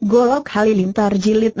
Golok Halilintar Jilid 6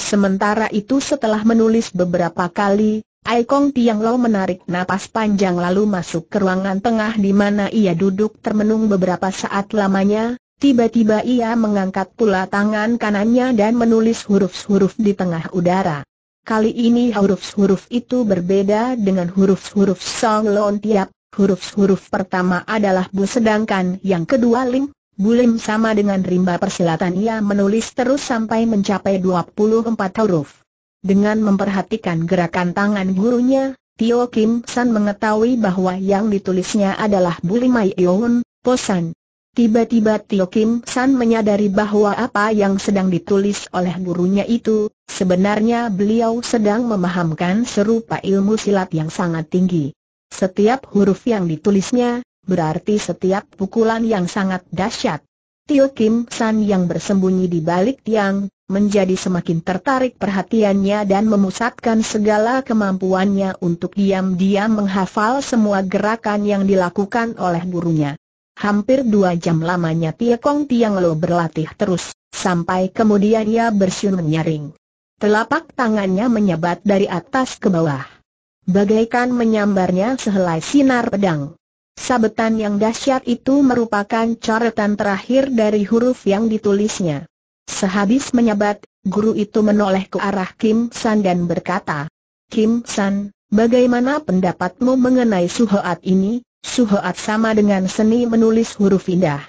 Sementara itu setelah menulis beberapa kali, Aikong Tiang Lo menarik napas panjang lalu masuk ke ruangan tengah di mana ia duduk termenung beberapa saat lamanya, tiba-tiba ia mengangkat pula tangan kanannya dan menulis huruf-huruf di tengah udara. Kali ini huruf-huruf itu berbeda dengan huruf-huruf Song Lo Tiap, huruf-huruf pertama adalah Bu sedangkan yang kedua ling. Bulim sama dengan rimba persilatan ia menulis terus sampai mencapai 24 huruf. Dengan memperhatikan gerakan tangan gurunya, Tio Kim San mengetahui bahwa yang ditulisnya adalah Bulimai Yeon, Posan. Tiba-tiba Tio Kim San menyadari bahwa apa yang sedang ditulis oleh gurunya itu, sebenarnya beliau sedang memahamkan serupa ilmu silat yang sangat tinggi. Setiap huruf yang ditulisnya, berarti setiap pukulan yang sangat dahsyat. Tio Kim San yang bersembunyi di balik tiang, menjadi semakin tertarik perhatiannya dan memusatkan segala kemampuannya untuk diam-diam menghafal semua gerakan yang dilakukan oleh gurunya. Hampir dua jam lamanya Tio Kong Tiang Lo berlatih terus, sampai kemudian ia bersiul menyaring. Telapak tangannya menyebat dari atas ke bawah. Bagaikan menyambarnya sehelai sinar pedang. Sabetan yang dahsyat itu merupakan coretan terakhir dari huruf yang ditulisnya. Sehabis menyabat, guru itu menoleh ke arah Kim San dan berkata, Kim San, bagaimana pendapatmu mengenai suhoat ini? Suhoat sama dengan seni menulis huruf indah.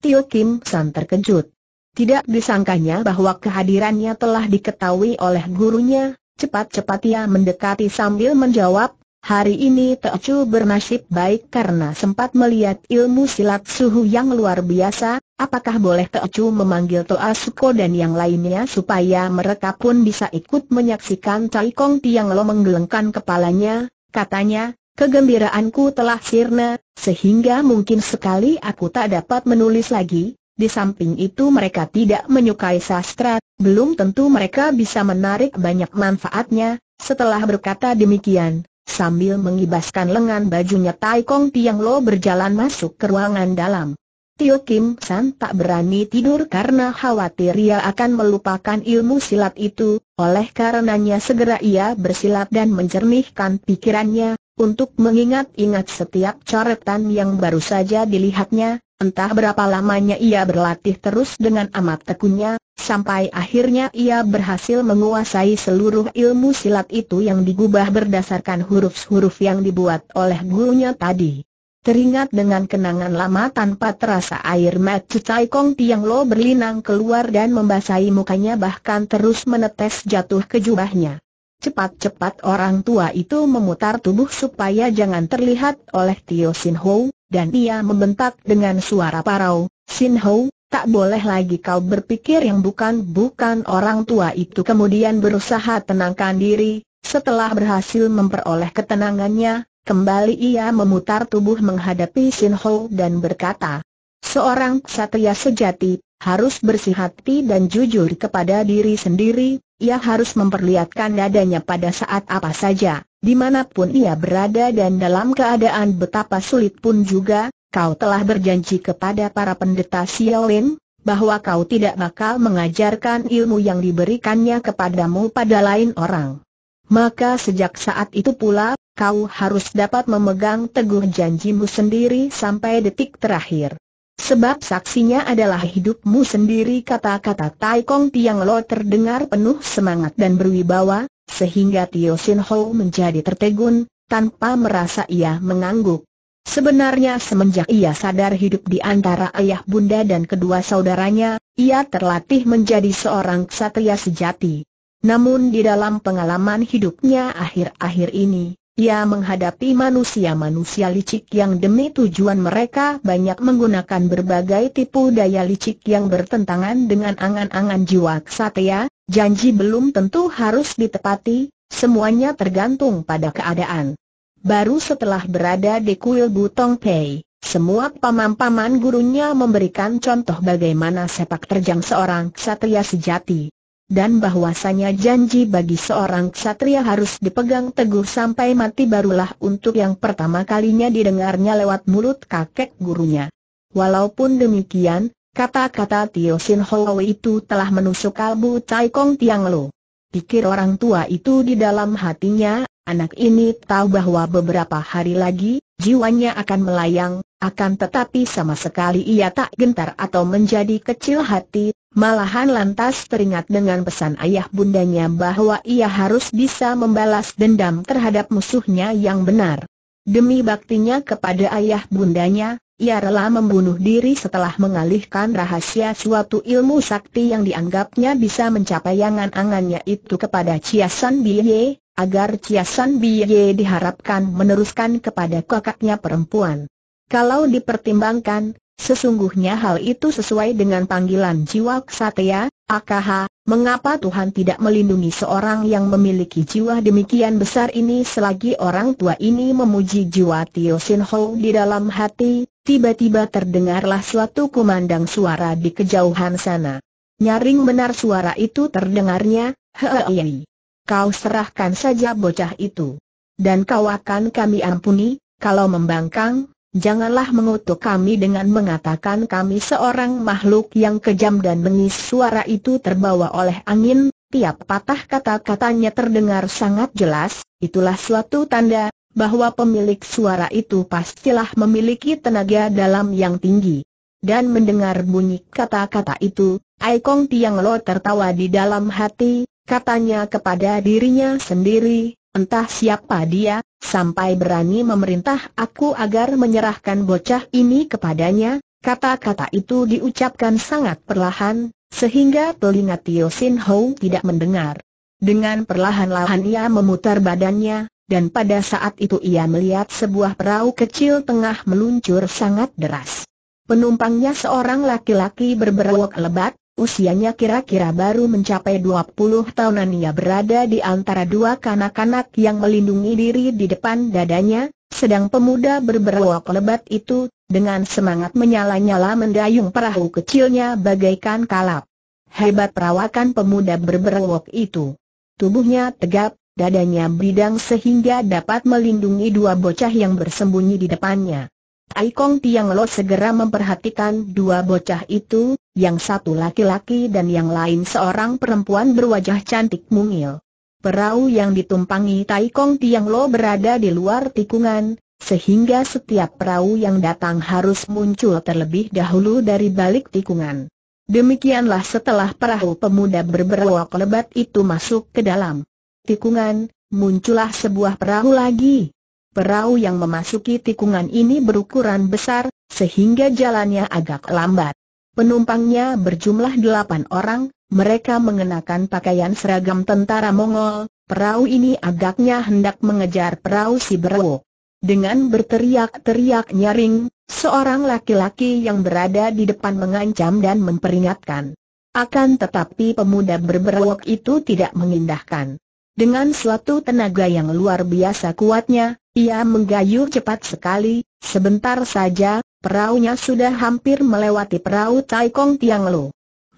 Tio Kim San terkejut. Tidak disangkanya bahwa kehadirannya telah diketahui oleh gurunya, cepat-cepat ia mendekati sambil menjawab, Hari ini Chu bernasib baik karena sempat melihat ilmu silat suhu yang luar biasa, apakah boleh Chu memanggil Toa Suko dan yang lainnya supaya mereka pun bisa ikut menyaksikan Cai Kong Tiang Lo menggelengkan kepalanya, katanya, kegembiraanku telah sirna, sehingga mungkin sekali aku tak dapat menulis lagi, di samping itu mereka tidak menyukai sastra, belum tentu mereka bisa menarik banyak manfaatnya, setelah berkata demikian, Sambil mengibaskan lengan bajunya Tai Kong Tiang Lo berjalan masuk ke ruangan dalam. Tio Kim San tak berani tidur karena khawatir ia akan melupakan ilmu silat itu, oleh karenanya segera ia bersilat dan menjernihkan pikirannya, untuk mengingat-ingat setiap coretan yang baru saja dilihatnya, Entah berapa lamanya ia berlatih terus dengan amat tekunnya, sampai akhirnya ia berhasil menguasai seluruh ilmu silat itu yang digubah berdasarkan huruf-huruf yang dibuat oleh gurunya tadi. Teringat dengan kenangan lama tanpa terasa air mata Cai Kong Tiang Lo berlinang keluar dan membasahi mukanya bahkan terus menetes jatuh ke jubahnya. Cepat-cepat orang tua itu memutar tubuh supaya jangan terlihat oleh Tio Sin Ho, dan ia membentak dengan suara parau, Sin Ho, tak boleh lagi kau berpikir yang bukan-bukan orang tua itu kemudian berusaha tenangkan diri, setelah berhasil memperoleh ketenangannya, kembali ia memutar tubuh menghadapi Sin Ho dan berkata, Seorang ksatria sejati, harus bersih hati dan jujur kepada diri sendiri, ia harus memperlihatkan dadanya pada saat apa saja. Dimanapun ia berada dan dalam keadaan betapa sulit pun juga, kau telah berjanji kepada para pendeta Xiaolin, bahwa kau tidak bakal mengajarkan ilmu yang diberikannya kepadamu pada lain orang. Maka sejak saat itu pula, kau harus dapat memegang teguh janjimu sendiri sampai detik terakhir. Sebab saksinya adalah hidupmu sendiri kata-kata Tai Kong Tiang Lo terdengar penuh semangat dan berwibawa, sehingga Tio Sin Ho menjadi tertegun, tanpa merasa ia mengangguk. Sebenarnya semenjak ia sadar hidup di antara ayah bunda dan kedua saudaranya, ia terlatih menjadi seorang ksatria sejati. Namun di dalam pengalaman hidupnya akhir-akhir ini, ia menghadapi manusia-manusia licik yang demi tujuan mereka banyak menggunakan berbagai tipu daya licik yang bertentangan dengan angan-angan jiwa kesatria, janji belum tentu harus ditepati, semuanya tergantung pada keadaan. Baru setelah berada di kuil Butong Pei, semua paman-paman gurunya memberikan contoh bagaimana sepak terjang seorang kesatria sejati dan bahwasanya janji bagi seorang ksatria harus dipegang teguh sampai mati barulah untuk yang pertama kalinya didengarnya lewat mulut kakek gurunya. Walaupun demikian, kata-kata Tio Sin Ho itu telah menusuk kalbu Tai Kong Tiang Lo. Pikir orang tua itu di dalam hatinya, anak ini tahu bahwa beberapa hari lagi, jiwanya akan melayang, akan tetapi sama sekali ia tak gentar atau menjadi kecil hati, Malahan lantas teringat dengan pesan ayah bundanya bahwa ia harus bisa membalas dendam terhadap musuhnya yang benar. Demi baktinya kepada ayah bundanya, ia rela membunuh diri setelah mengalihkan rahasia suatu ilmu sakti yang dianggapnya bisa mencapai angan-angannya itu kepada San Biye, agar San Biye diharapkan meneruskan kepada kakaknya perempuan. Kalau dipertimbangkan, Sesungguhnya hal itu sesuai dengan panggilan jiwa ksatria, AKH, mengapa Tuhan tidak melindungi seorang yang memiliki jiwa demikian besar ini selagi orang tua ini memuji jiwa Tio Sin Ho di dalam hati, tiba-tiba terdengarlah suatu kumandang suara di kejauhan sana. Nyaring benar suara itu terdengarnya, hei, kau serahkan saja bocah itu. Dan kau akan kami ampuni, kalau membangkang, Janganlah mengutuk kami dengan mengatakan kami seorang makhluk yang kejam dan bengis Suara itu terbawa oleh angin, tiap patah kata-katanya terdengar sangat jelas Itulah suatu tanda, bahwa pemilik suara itu pastilah memiliki tenaga dalam yang tinggi Dan mendengar bunyi kata-kata itu, Aikong Tiang Lo tertawa di dalam hati Katanya kepada dirinya sendiri, Entah siapa dia, sampai berani memerintah aku agar menyerahkan bocah ini kepadanya, kata-kata itu diucapkan sangat perlahan, sehingga telinga Tio Sin Ho tidak mendengar. Dengan perlahan-lahan ia memutar badannya, dan pada saat itu ia melihat sebuah perahu kecil tengah meluncur sangat deras. Penumpangnya seorang laki-laki berberawak lebat, Usianya kira-kira baru mencapai 20 tahunan ia berada di antara dua kanak-kanak yang melindungi diri di depan dadanya, sedang pemuda berberwok lebat itu, dengan semangat menyala-nyala mendayung perahu kecilnya bagaikan kalap. Hebat perawakan pemuda berberwok itu. Tubuhnya tegap, dadanya bidang sehingga dapat melindungi dua bocah yang bersembunyi di depannya. Tai Kong Tiang Lo segera memperhatikan dua bocah itu, yang satu laki-laki dan yang lain seorang perempuan berwajah cantik mungil. Perahu yang ditumpangi Tai Kong Tiang Lo berada di luar tikungan, sehingga setiap perahu yang datang harus muncul terlebih dahulu dari balik tikungan. Demikianlah setelah perahu pemuda berberwak lebat itu masuk ke dalam tikungan, muncullah sebuah perahu lagi. Perahu yang memasuki tikungan ini berukuran besar, sehingga jalannya agak lambat. Penumpangnya berjumlah delapan orang, mereka mengenakan pakaian seragam tentara Mongol, perahu ini agaknya hendak mengejar perahu si Berwo. Dengan berteriak-teriak nyaring, seorang laki-laki yang berada di depan mengancam dan memperingatkan. Akan tetapi pemuda berberwok itu tidak mengindahkan. Dengan suatu tenaga yang luar biasa kuatnya, ia menggayuh cepat sekali, sebentar saja, perahunya sudah hampir melewati perahu Taikong Tiang Lo.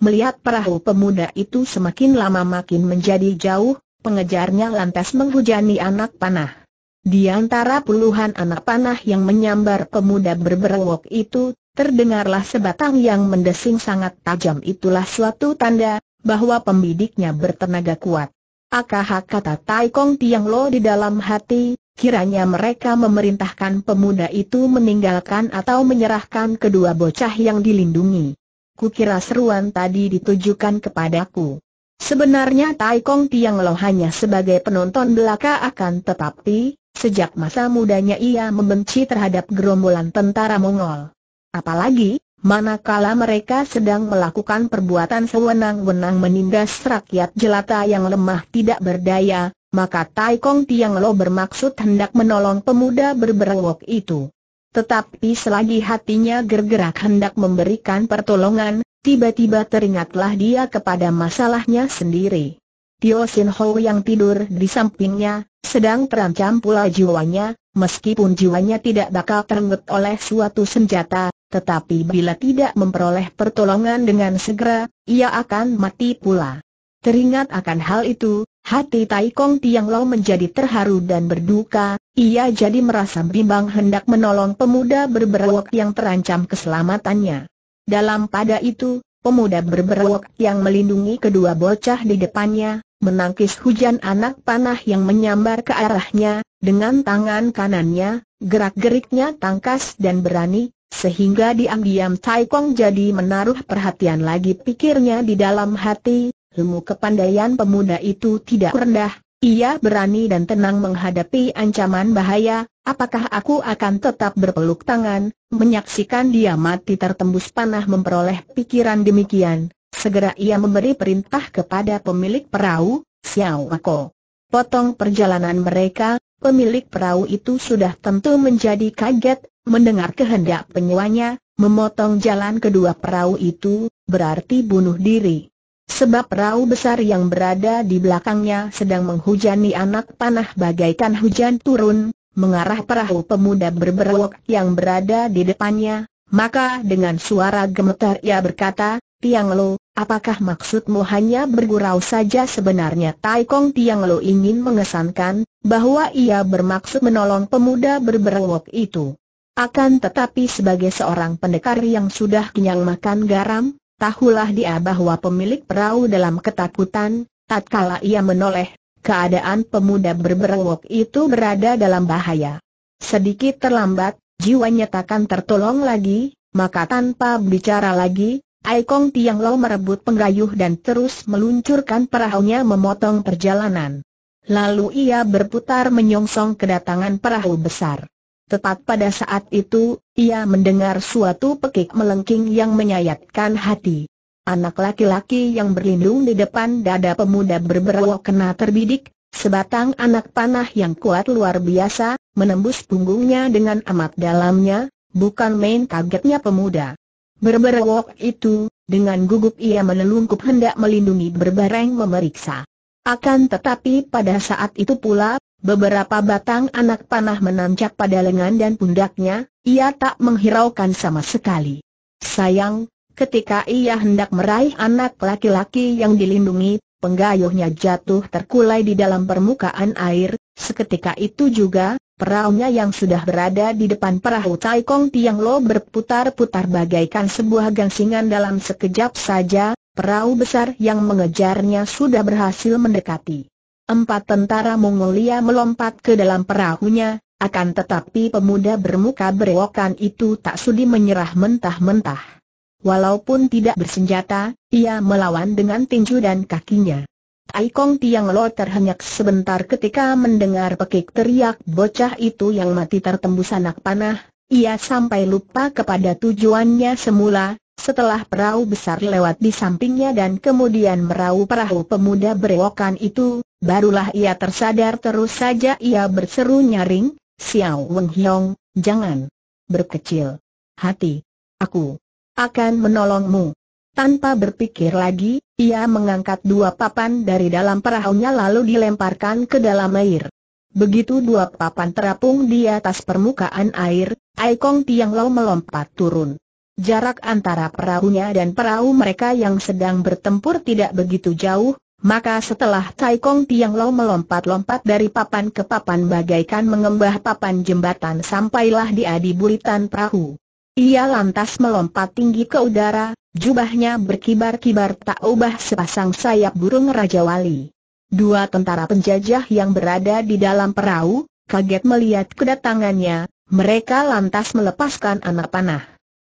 Melihat perahu pemuda itu semakin lama makin menjadi jauh, pengejarnya lantas menghujani anak panah. Di antara puluhan anak panah yang menyambar pemuda berberewok itu, terdengarlah sebatang yang mendesing sangat tajam itulah suatu tanda, bahwa pembidiknya bertenaga kuat. Akah kata Tai Kong Tiang Lo di dalam hati, kiranya mereka memerintahkan pemuda itu meninggalkan atau menyerahkan kedua bocah yang dilindungi. Kukira seruan tadi ditujukan kepadaku. Sebenarnya Tai Kong Tiang Lo hanya sebagai penonton belaka akan tetapi, sejak masa mudanya ia membenci terhadap gerombolan tentara Mongol. Apalagi, manakala mereka sedang melakukan perbuatan sewenang-wenang menindas rakyat jelata yang lemah tidak berdaya, maka Tai Kong Tiang Lo bermaksud hendak menolong pemuda berberawak itu. Tetapi selagi hatinya gergerak hendak memberikan pertolongan, tiba-tiba teringatlah dia kepada masalahnya sendiri. Tio Sin Ho yang tidur di sampingnya, sedang terancam pula jiwanya, meskipun jiwanya tidak bakal terenggut oleh suatu senjata, tetapi bila tidak memperoleh pertolongan dengan segera, ia akan mati pula. Teringat akan hal itu, Hati Tai Kong Tiang Lo menjadi terharu dan berduka, ia jadi merasa bimbang hendak menolong pemuda berberawak yang terancam keselamatannya. Dalam pada itu, pemuda berberawak yang melindungi kedua bocah di depannya, menangkis hujan anak panah yang menyambar ke arahnya, dengan tangan kanannya, gerak-geriknya tangkas dan berani, sehingga diam-diam Tai Kong jadi menaruh perhatian lagi pikirnya di dalam hati, ilmu kepandaian pemuda itu tidak rendah, ia berani dan tenang menghadapi ancaman bahaya, apakah aku akan tetap berpeluk tangan, menyaksikan dia mati tertembus panah memperoleh pikiran demikian. Segera ia memberi perintah kepada pemilik perahu, Xiao Wako. Potong perjalanan mereka, pemilik perahu itu sudah tentu menjadi kaget, mendengar kehendak penyuanya, memotong jalan kedua perahu itu, berarti bunuh diri. Sebab perahu besar yang berada di belakangnya sedang menghujani anak panah bagaikan hujan turun, mengarah perahu pemuda berberwok yang berada di depannya, maka dengan suara gemetar ia berkata, Tiang Lo, apakah maksudmu hanya bergurau saja sebenarnya Tai Kong Tiang Lo ingin mengesankan, bahwa ia bermaksud menolong pemuda berberwok itu. Akan tetapi sebagai seorang pendekar yang sudah kenyang makan garam, Tahulah dia bahwa pemilik perahu dalam ketakutan, tatkala ia menoleh, keadaan pemuda berberewok itu berada dalam bahaya. Sedikit terlambat, jiwanya takkan tertolong lagi, maka tanpa bicara lagi, Aikong Tiang Lo merebut penggayuh dan terus meluncurkan perahunya memotong perjalanan. Lalu ia berputar menyongsong kedatangan perahu besar. Tepat pada saat itu, ia mendengar suatu pekik melengking yang menyayatkan hati. Anak laki-laki yang berlindung di depan dada pemuda berberawak kena terbidik, sebatang anak panah yang kuat luar biasa, menembus punggungnya dengan amat dalamnya, bukan main kagetnya pemuda. Berberawak itu, dengan gugup ia menelungkup hendak melindungi berbareng memeriksa. Akan tetapi pada saat itu pula, Beberapa batang anak panah menancap pada lengan dan pundaknya, ia tak menghiraukan sama sekali. Sayang, ketika ia hendak meraih anak laki-laki yang dilindungi, penggayuhnya jatuh terkulai di dalam permukaan air, seketika itu juga, Perahunya yang sudah berada di depan perahu Taikong Kong Tiang Lo berputar-putar bagaikan sebuah gangsingan dalam sekejap saja, perahu besar yang mengejarnya sudah berhasil mendekati. Empat tentara Mongolia melompat ke dalam perahunya, akan tetapi pemuda bermuka berewokan itu tak sudi menyerah mentah-mentah. Walaupun tidak bersenjata, ia melawan dengan tinju dan kakinya. Tai Kong Tiang Lo terhenyak sebentar ketika mendengar pekik teriak bocah itu yang mati tertembus anak panah, ia sampai lupa kepada tujuannya semula, setelah perahu besar lewat di sampingnya dan kemudian merau perahu pemuda berewokan itu, Barulah ia tersadar terus saja ia berseru nyaring, Xiao Weng Hiong, jangan berkecil hati. Aku akan menolongmu. Tanpa berpikir lagi, ia mengangkat dua papan dari dalam perahunya lalu dilemparkan ke dalam air. Begitu dua papan terapung di atas permukaan air, Aikong Tiang Lau melompat turun. Jarak antara perahunya dan perahu mereka yang sedang bertempur tidak begitu jauh, maka setelah Tai Kong Tiang Lo melompat-lompat dari papan ke papan bagaikan mengembah papan jembatan sampailah dia di buritan perahu. Ia lantas melompat tinggi ke udara, jubahnya berkibar-kibar tak ubah sepasang sayap burung Raja Wali. Dua tentara penjajah yang berada di dalam perahu, kaget melihat kedatangannya, mereka lantas melepaskan anak panah.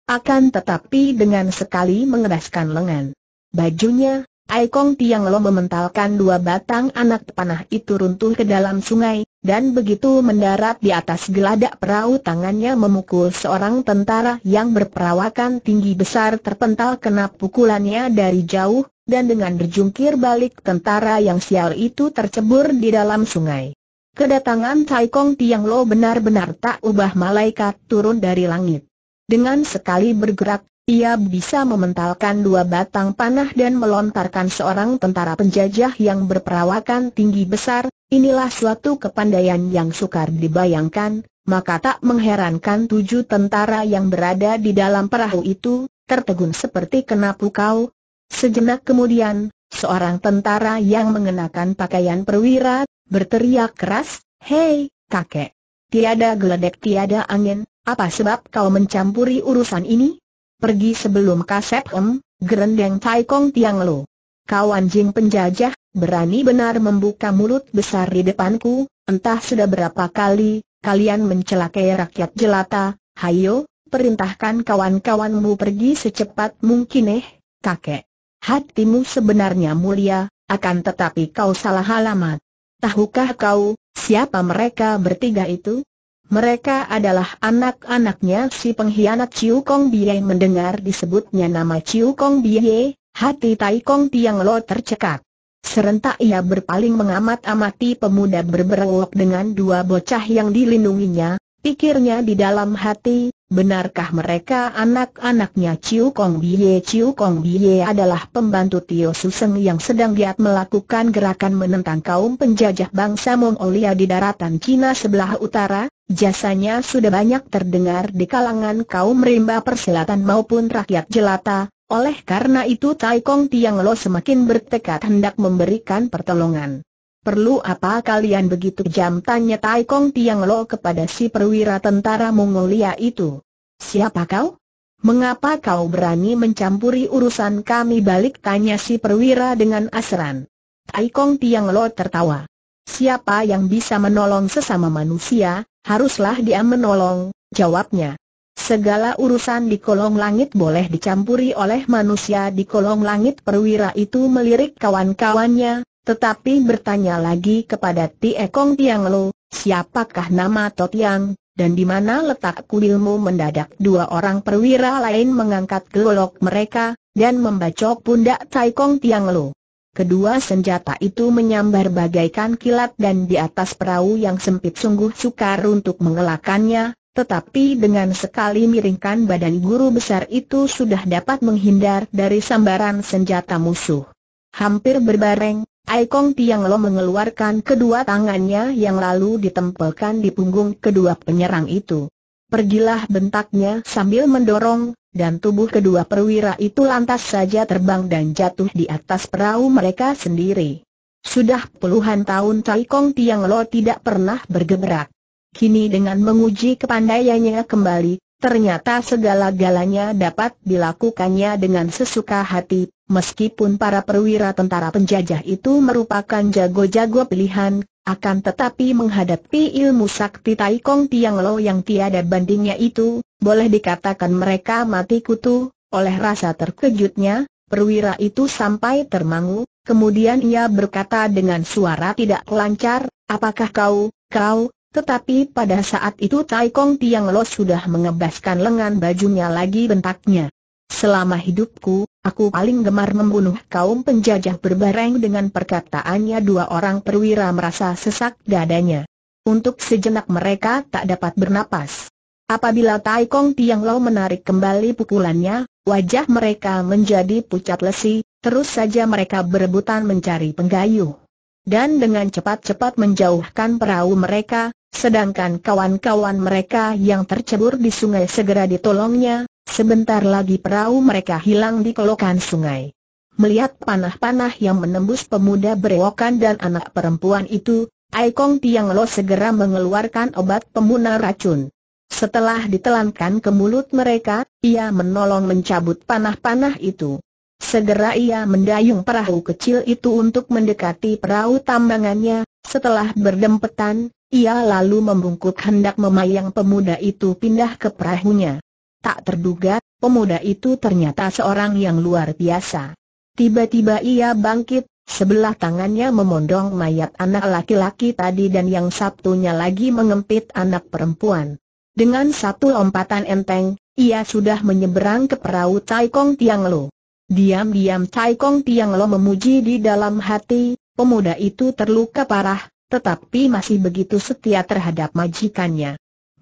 Akan tetapi dengan sekali mengeraskan lengan. Bajunya, Aikong Tiang Lo mementalkan dua batang anak panah itu runtuh ke dalam sungai, dan begitu mendarat di atas geladak perahu tangannya memukul seorang tentara yang berperawakan tinggi besar terpental kena pukulannya dari jauh, dan dengan berjungkir balik tentara yang sial itu tercebur di dalam sungai. Kedatangan Taikong Tiang Lo benar-benar tak ubah malaikat turun dari langit. Dengan sekali bergerak, ia bisa mementalkan dua batang panah dan melontarkan seorang tentara penjajah yang berperawakan tinggi besar, inilah suatu kepandaian yang sukar dibayangkan, maka tak mengherankan tujuh tentara yang berada di dalam perahu itu, tertegun seperti kena pukau. Sejenak kemudian, seorang tentara yang mengenakan pakaian perwira, berteriak keras, Hei, kakek! Tiada geledek tiada angin, apa sebab kau mencampuri urusan ini? pergi sebelum kasep em, gerendeng Tai Kong Tiang Lo. Kau anjing penjajah, berani benar membuka mulut besar di depanku, entah sudah berapa kali, kalian mencelakai rakyat jelata, hayo, perintahkan kawan-kawanmu pergi secepat mungkin eh, kakek. Hatimu sebenarnya mulia, akan tetapi kau salah alamat. Tahukah kau, siapa mereka bertiga itu? Mereka adalah anak-anaknya si pengkhianat Chiu Kong Bie mendengar disebutnya nama Chiu Kong Bie, hati Tai Kong Tiang Lo tercekat. Serentak ia berpaling mengamat-amati pemuda berberewok dengan dua bocah yang dilindunginya, pikirnya di dalam hati, benarkah mereka anak-anaknya Chiu Kong Bie? Chiu Kong Bie adalah pembantu Tio Suseng yang sedang giat melakukan gerakan menentang kaum penjajah bangsa Mongolia di daratan Cina sebelah utara, Jasanya sudah banyak terdengar di kalangan kaum rimba persilatan maupun rakyat jelata, oleh karena itu Tai Kong Tiang Lo semakin bertekad hendak memberikan pertolongan. Perlu apa kalian begitu jam tanya Tai Kong Tiang Lo kepada si perwira tentara Mongolia itu. Siapa kau? Mengapa kau berani mencampuri urusan kami balik tanya si perwira dengan asran? Tai Kong Tiang Lo tertawa. Siapa yang bisa menolong sesama manusia, haruslah dia menolong, jawabnya. Segala urusan di kolong langit boleh dicampuri oleh manusia di kolong langit perwira itu melirik kawan-kawannya, tetapi bertanya lagi kepada Tie Kong Tiang Lo, siapakah nama Tot Yang, dan di mana letak kuilmu mendadak dua orang perwira lain mengangkat gelolok mereka, dan membacok pundak Tai Kong Tiang Lo. Kedua senjata itu menyambar bagaikan kilat dan di atas perahu yang sempit sungguh sukar untuk mengelakannya, tetapi dengan sekali miringkan badan guru besar itu sudah dapat menghindar dari sambaran senjata musuh. Hampir berbareng, Aikong Tiang Lo mengeluarkan kedua tangannya yang lalu ditempelkan di punggung kedua penyerang itu. Pergilah bentaknya sambil mendorong, dan tubuh kedua perwira itu lantas saja terbang dan jatuh di atas perahu mereka sendiri. Sudah puluhan tahun Tai Kong Tiang Lo tidak pernah bergerak. Kini dengan menguji kepandaiannya kembali, Ternyata segala-galanya dapat dilakukannya dengan sesuka hati, meskipun para perwira tentara penjajah itu merupakan jago-jago pilihan, akan tetapi menghadapi ilmu sakti Taikong Tiang Lo yang tiada bandingnya itu, boleh dikatakan mereka mati kutu, oleh rasa terkejutnya, perwira itu sampai termangu, kemudian ia berkata dengan suara tidak lancar, apakah kau, kau, tetapi pada saat itu Taikong Tiang Lo sudah mengebaskan lengan bajunya lagi bentaknya. Selama hidupku, Aku paling gemar membunuh kaum penjajah berbareng dengan perkataannya dua orang perwira merasa sesak dadanya. Untuk sejenak mereka tak dapat bernapas. Apabila Tai Kong Tiang Lau menarik kembali pukulannya, wajah mereka menjadi pucat lesi, terus saja mereka berebutan mencari penggayuh. Dan dengan cepat-cepat menjauhkan perahu mereka, sedangkan kawan-kawan mereka yang tercebur di sungai segera ditolongnya, Sebentar lagi perahu mereka hilang di kelokan sungai. Melihat panah-panah yang menembus pemuda berewokan dan anak perempuan itu, Aikong Tiang Lo segera mengeluarkan obat pemuna racun. Setelah ditelankan ke mulut mereka, ia menolong mencabut panah-panah itu. Segera ia mendayung perahu kecil itu untuk mendekati perahu tambangannya, setelah berdempetan, ia lalu membungkuk hendak memayang pemuda itu pindah ke perahunya. Tak terduga, pemuda itu ternyata seorang yang luar biasa. Tiba-tiba ia bangkit, sebelah tangannya memondong mayat anak laki-laki tadi dan yang satunya lagi mengempit anak perempuan. Dengan satu lompatan enteng, ia sudah menyeberang ke perahu Tai Kong Tiang Lo. Diam-diam Tai Kong Tiang Lo memuji di dalam hati, pemuda itu terluka parah, tetapi masih begitu setia terhadap majikannya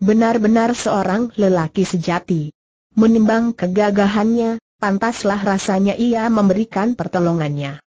benar-benar seorang lelaki sejati. Menimbang kegagahannya, pantaslah rasanya ia memberikan pertolongannya.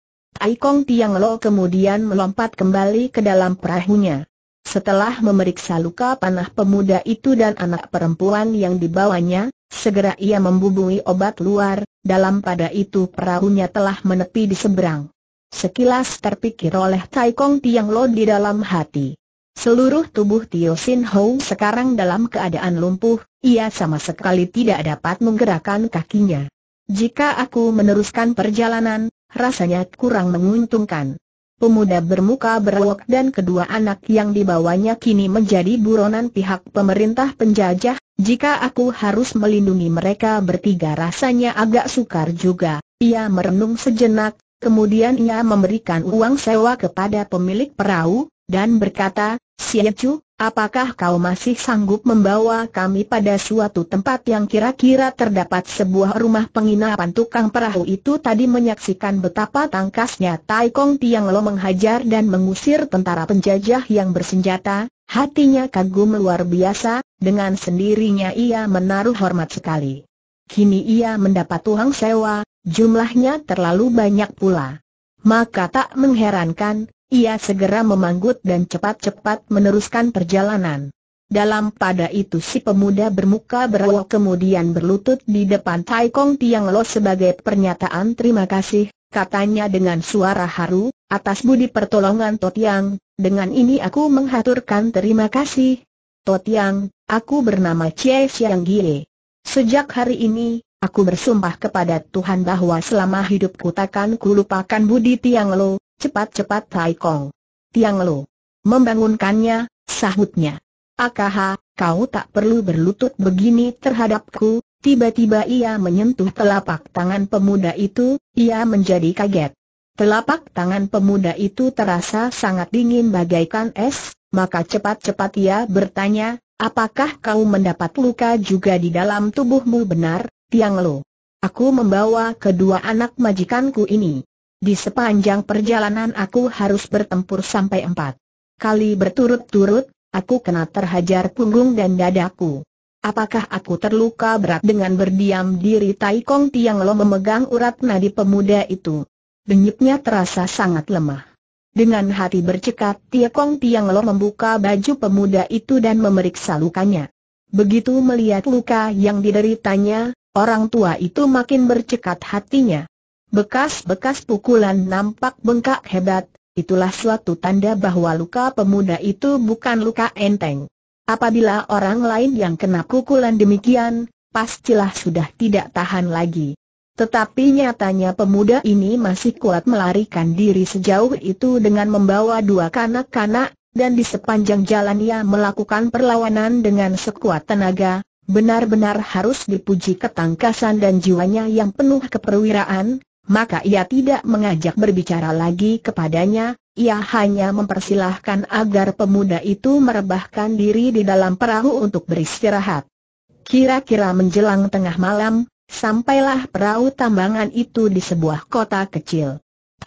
Kong Tiang Lo kemudian melompat kembali ke dalam perahunya. Setelah memeriksa luka panah pemuda itu dan anak perempuan yang dibawanya, segera ia membubui obat luar, dalam pada itu perahunya telah menepi di seberang. Sekilas terpikir oleh Tai Kong Tiang Lo di dalam hati. Seluruh tubuh Tio Sin sekarang dalam keadaan lumpuh, ia sama sekali tidak dapat menggerakkan kakinya. Jika aku meneruskan perjalanan, rasanya kurang menguntungkan. Pemuda bermuka berwok dan kedua anak yang dibawanya kini menjadi buronan pihak pemerintah penjajah, jika aku harus melindungi mereka bertiga rasanya agak sukar juga. Ia merenung sejenak, kemudian ia memberikan uang sewa kepada pemilik perahu, dan berkata, Siecu, apakah kau masih sanggup membawa kami pada suatu tempat yang kira-kira terdapat sebuah rumah penginapan tukang perahu itu tadi menyaksikan betapa tangkasnya Tai Kong Tiang Lo menghajar dan mengusir tentara penjajah yang bersenjata, hatinya kagum luar biasa, dengan sendirinya ia menaruh hormat sekali. Kini ia mendapat uang sewa, jumlahnya terlalu banyak pula. Maka tak mengherankan, ia segera memanggut dan cepat-cepat meneruskan perjalanan. Dalam pada itu si pemuda bermuka berawak kemudian berlutut di depan Tai Kong Tiang Lo sebagai pernyataan terima kasih, katanya dengan suara haru, atas budi pertolongan Tot Yang. dengan ini aku menghaturkan terima kasih. Tot Yang. aku bernama Chie Siang Gie. Sejak hari ini, aku bersumpah kepada Tuhan bahwa selama hidupku takkan kulupakan budi Tiang Lo, Cepat-cepat Tai Kong. Tiang Lo. Membangunkannya, sahutnya. Akaha, kau tak perlu berlutut begini terhadapku, tiba-tiba ia menyentuh telapak tangan pemuda itu, ia menjadi kaget. Telapak tangan pemuda itu terasa sangat dingin bagaikan es, maka cepat-cepat ia bertanya, apakah kau mendapat luka juga di dalam tubuhmu benar, Tiang Lo? Aku membawa kedua anak majikanku ini. Di sepanjang perjalanan aku harus bertempur sampai empat kali berturut-turut, aku kena terhajar punggung dan dadaku. Apakah aku terluka berat dengan berdiam diri Tai Kong Tiang Lo memegang urat nadi pemuda itu? Denyutnya terasa sangat lemah. Dengan hati bercekat Tia Kong Tiang Lo membuka baju pemuda itu dan memeriksa lukanya. Begitu melihat luka yang dideritanya, orang tua itu makin bercekat hatinya. Bekas-bekas pukulan nampak bengkak hebat, itulah suatu tanda bahwa luka pemuda itu bukan luka enteng. Apabila orang lain yang kena pukulan demikian, pastilah sudah tidak tahan lagi. Tetapi nyatanya pemuda ini masih kuat melarikan diri sejauh itu dengan membawa dua kanak-kanak, dan di sepanjang jalan ia melakukan perlawanan dengan sekuat tenaga, benar-benar harus dipuji ketangkasan dan jiwanya yang penuh keperwiraan, maka ia tidak mengajak berbicara lagi kepadanya, ia hanya mempersilahkan agar pemuda itu merebahkan diri di dalam perahu untuk beristirahat. Kira-kira menjelang tengah malam, sampailah perahu tambangan itu di sebuah kota kecil.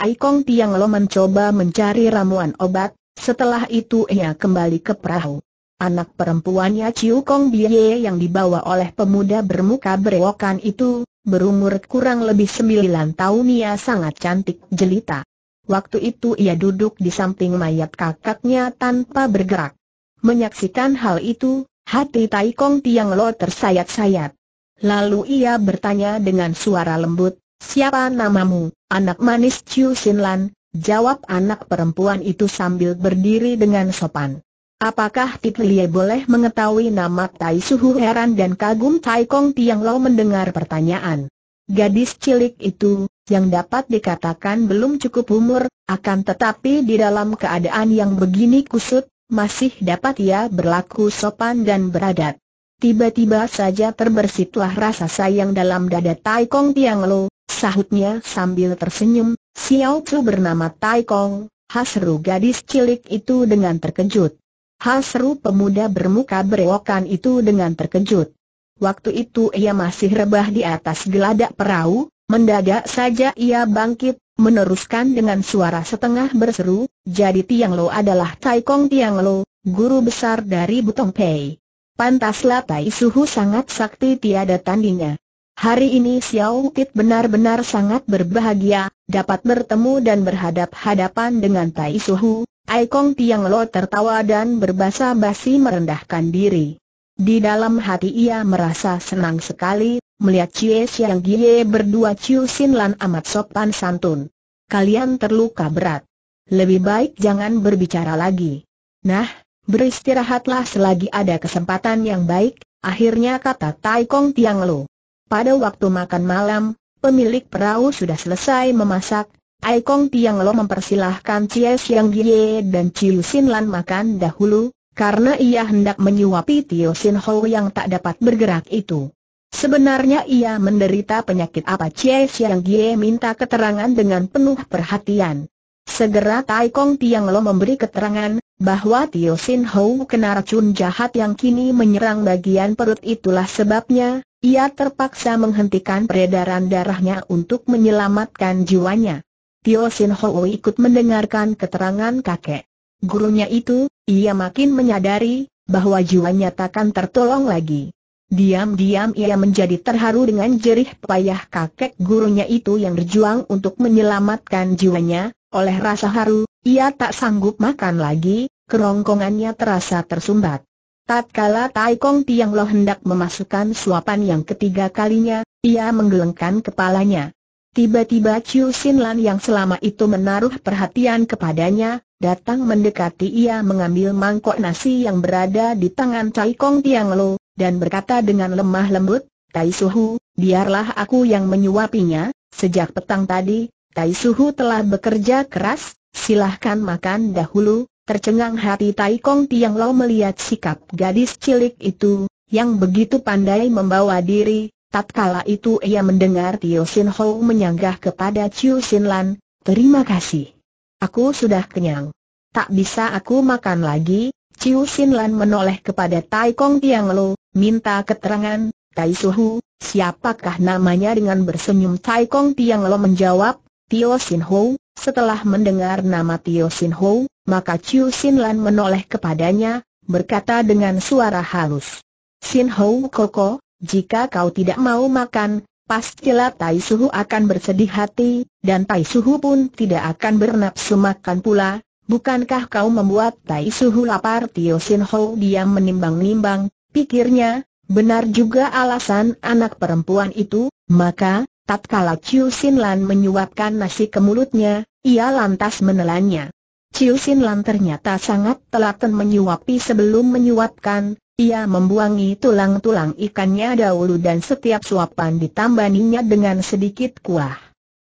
Kong Tiang Lo mencoba mencari ramuan obat, setelah itu ia kembali ke perahu. Anak perempuannya Chiu Kong Biye yang dibawa oleh pemuda bermuka berewokan itu, Berumur kurang lebih sembilan tahun ia sangat cantik jelita. Waktu itu ia duduk di samping mayat kakaknya tanpa bergerak. Menyaksikan hal itu, hati Tai Kong Tiang Lo tersayat-sayat. Lalu ia bertanya dengan suara lembut, Siapa namamu, anak manis Chiu Lan? Jawab anak perempuan itu sambil berdiri dengan sopan. Apakah Lie boleh mengetahui nama Tai Suhu heran dan kagum Tai Kong Tiang Lo mendengar pertanyaan. Gadis cilik itu, yang dapat dikatakan belum cukup umur, akan tetapi di dalam keadaan yang begini kusut, masih dapat ia berlaku sopan dan beradat. Tiba-tiba saja terbersitlah rasa sayang dalam dada Tai Kong Tiang Lo, sahutnya sambil tersenyum, Xiao Chu bernama Tai Kong, hasru gadis cilik itu dengan terkejut. Hal seru pemuda bermuka berewokan itu dengan terkejut. Waktu itu ia masih rebah di atas geladak perahu, mendadak saja ia bangkit, meneruskan dengan suara setengah berseru, jadi Tiang Lo adalah Taikong Tiang Lo, guru besar dari Butong Pei. Pantaslah Tai Suhu sangat sakti tiada tandingnya. Hari ini Xiao Tit benar-benar sangat berbahagia, dapat bertemu dan berhadap-hadapan dengan Tai Suhu, Kong Tiang Lo tertawa dan berbahasa basi merendahkan diri. Di dalam hati ia merasa senang sekali, melihat Cie yang Gie berdua Ciusin Sin Lan amat sopan santun. Kalian terluka berat. Lebih baik jangan berbicara lagi. Nah, beristirahatlah selagi ada kesempatan yang baik, akhirnya kata Tai Kong Tiang Lo. Pada waktu makan malam, pemilik perahu sudah selesai memasak, Aikong Tiang Lo mempersilahkan Cie Siang Gie dan Ciu Sin Lan makan dahulu, karena ia hendak menyuapi Tio Sin Ho yang tak dapat bergerak itu. Sebenarnya ia menderita penyakit apa Cie Siang Gie minta keterangan dengan penuh perhatian. Segera Tai Kong Tiang Lo memberi keterangan, bahwa Tio Sin Ho kena racun jahat yang kini menyerang bagian perut itulah sebabnya, ia terpaksa menghentikan peredaran darahnya untuk menyelamatkan jiwanya. Tio Sin Ho ikut mendengarkan keterangan kakek. Gurunya itu, ia makin menyadari bahwa jiwanya takkan tertolong lagi. Diam-diam ia menjadi terharu dengan jerih payah kakek gurunya itu yang berjuang untuk menyelamatkan jiwanya, oleh rasa haru, ia tak sanggup makan lagi, kerongkongannya terasa tersumbat. Tatkala Tai Kong Tiang Lo hendak memasukkan suapan yang ketiga kalinya, ia menggelengkan kepalanya. Tiba-tiba Chiu Sin Lan yang selama itu menaruh perhatian kepadanya, datang mendekati ia mengambil mangkok nasi yang berada di tangan Cai Kong Tiang Lo, dan berkata dengan lemah lembut, Tai Suhu, biarlah aku yang menyuapinya, sejak petang tadi, Tai Suhu telah bekerja keras, silahkan makan dahulu, tercengang hati Tai Kong Tiang Lo melihat sikap gadis cilik itu, yang begitu pandai membawa diri, Tatkala itu ia mendengar Tio Sin Ho menyanggah kepada Chiu Sin Lan, terima kasih. Aku sudah kenyang. Tak bisa aku makan lagi, Chiu Sin Lan menoleh kepada Tai Kong Tiang Lo, minta keterangan, Tai Hu, siapakah namanya dengan bersenyum Tai Kong Tiang Lo menjawab, Tio Sin Ho, setelah mendengar nama Tio Sin Ho, maka Chiu Sin Lan menoleh kepadanya, berkata dengan suara halus. Sin Ho Koko, jika kau tidak mau makan, pastilah Tai Suhu akan bersedih hati, dan Tai Suhu pun tidak akan bernafsu makan pula. Bukankah kau membuat Tai Suhu lapar? Tio Sin Ho diam menimbang-nimbang, pikirnya, benar juga alasan anak perempuan itu, maka, tatkala Chiu Sin Lan menyuapkan nasi ke mulutnya, ia lantas menelannya. Chiu Sin Lan ternyata sangat telaten menyuapi sebelum menyuapkan, ia membuangi tulang-tulang ikannya dahulu dan setiap suapan ditambahinya dengan sedikit kuah.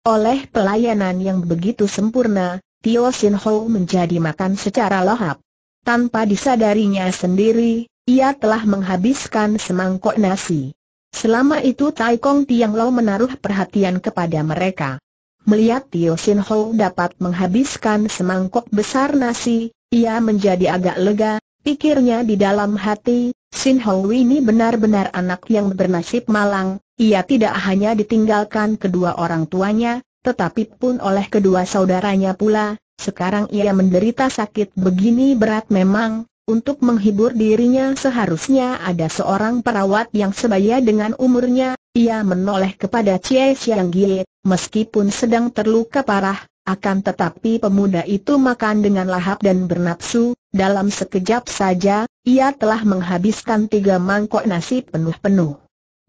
Oleh pelayanan yang begitu sempurna, Tio Sin Ho menjadi makan secara lahap. Tanpa disadarinya sendiri, ia telah menghabiskan semangkok nasi. Selama itu Tai Kong Tiang Lo menaruh perhatian kepada mereka. Melihat Tio Sin Ho dapat menghabiskan semangkok besar nasi, ia menjadi agak lega, Pikirnya di dalam hati, Sin Hong ini benar-benar anak yang bernasib malang, ia tidak hanya ditinggalkan kedua orang tuanya, tetapi pun oleh kedua saudaranya pula, sekarang ia menderita sakit begini berat memang, untuk menghibur dirinya seharusnya ada seorang perawat yang sebaya dengan umurnya, ia menoleh kepada Chie Xiang Gile, meskipun sedang terluka parah, akan tetapi pemuda itu makan dengan lahap dan bernapsu, dalam sekejap saja, ia telah menghabiskan tiga mangkok nasi penuh-penuh.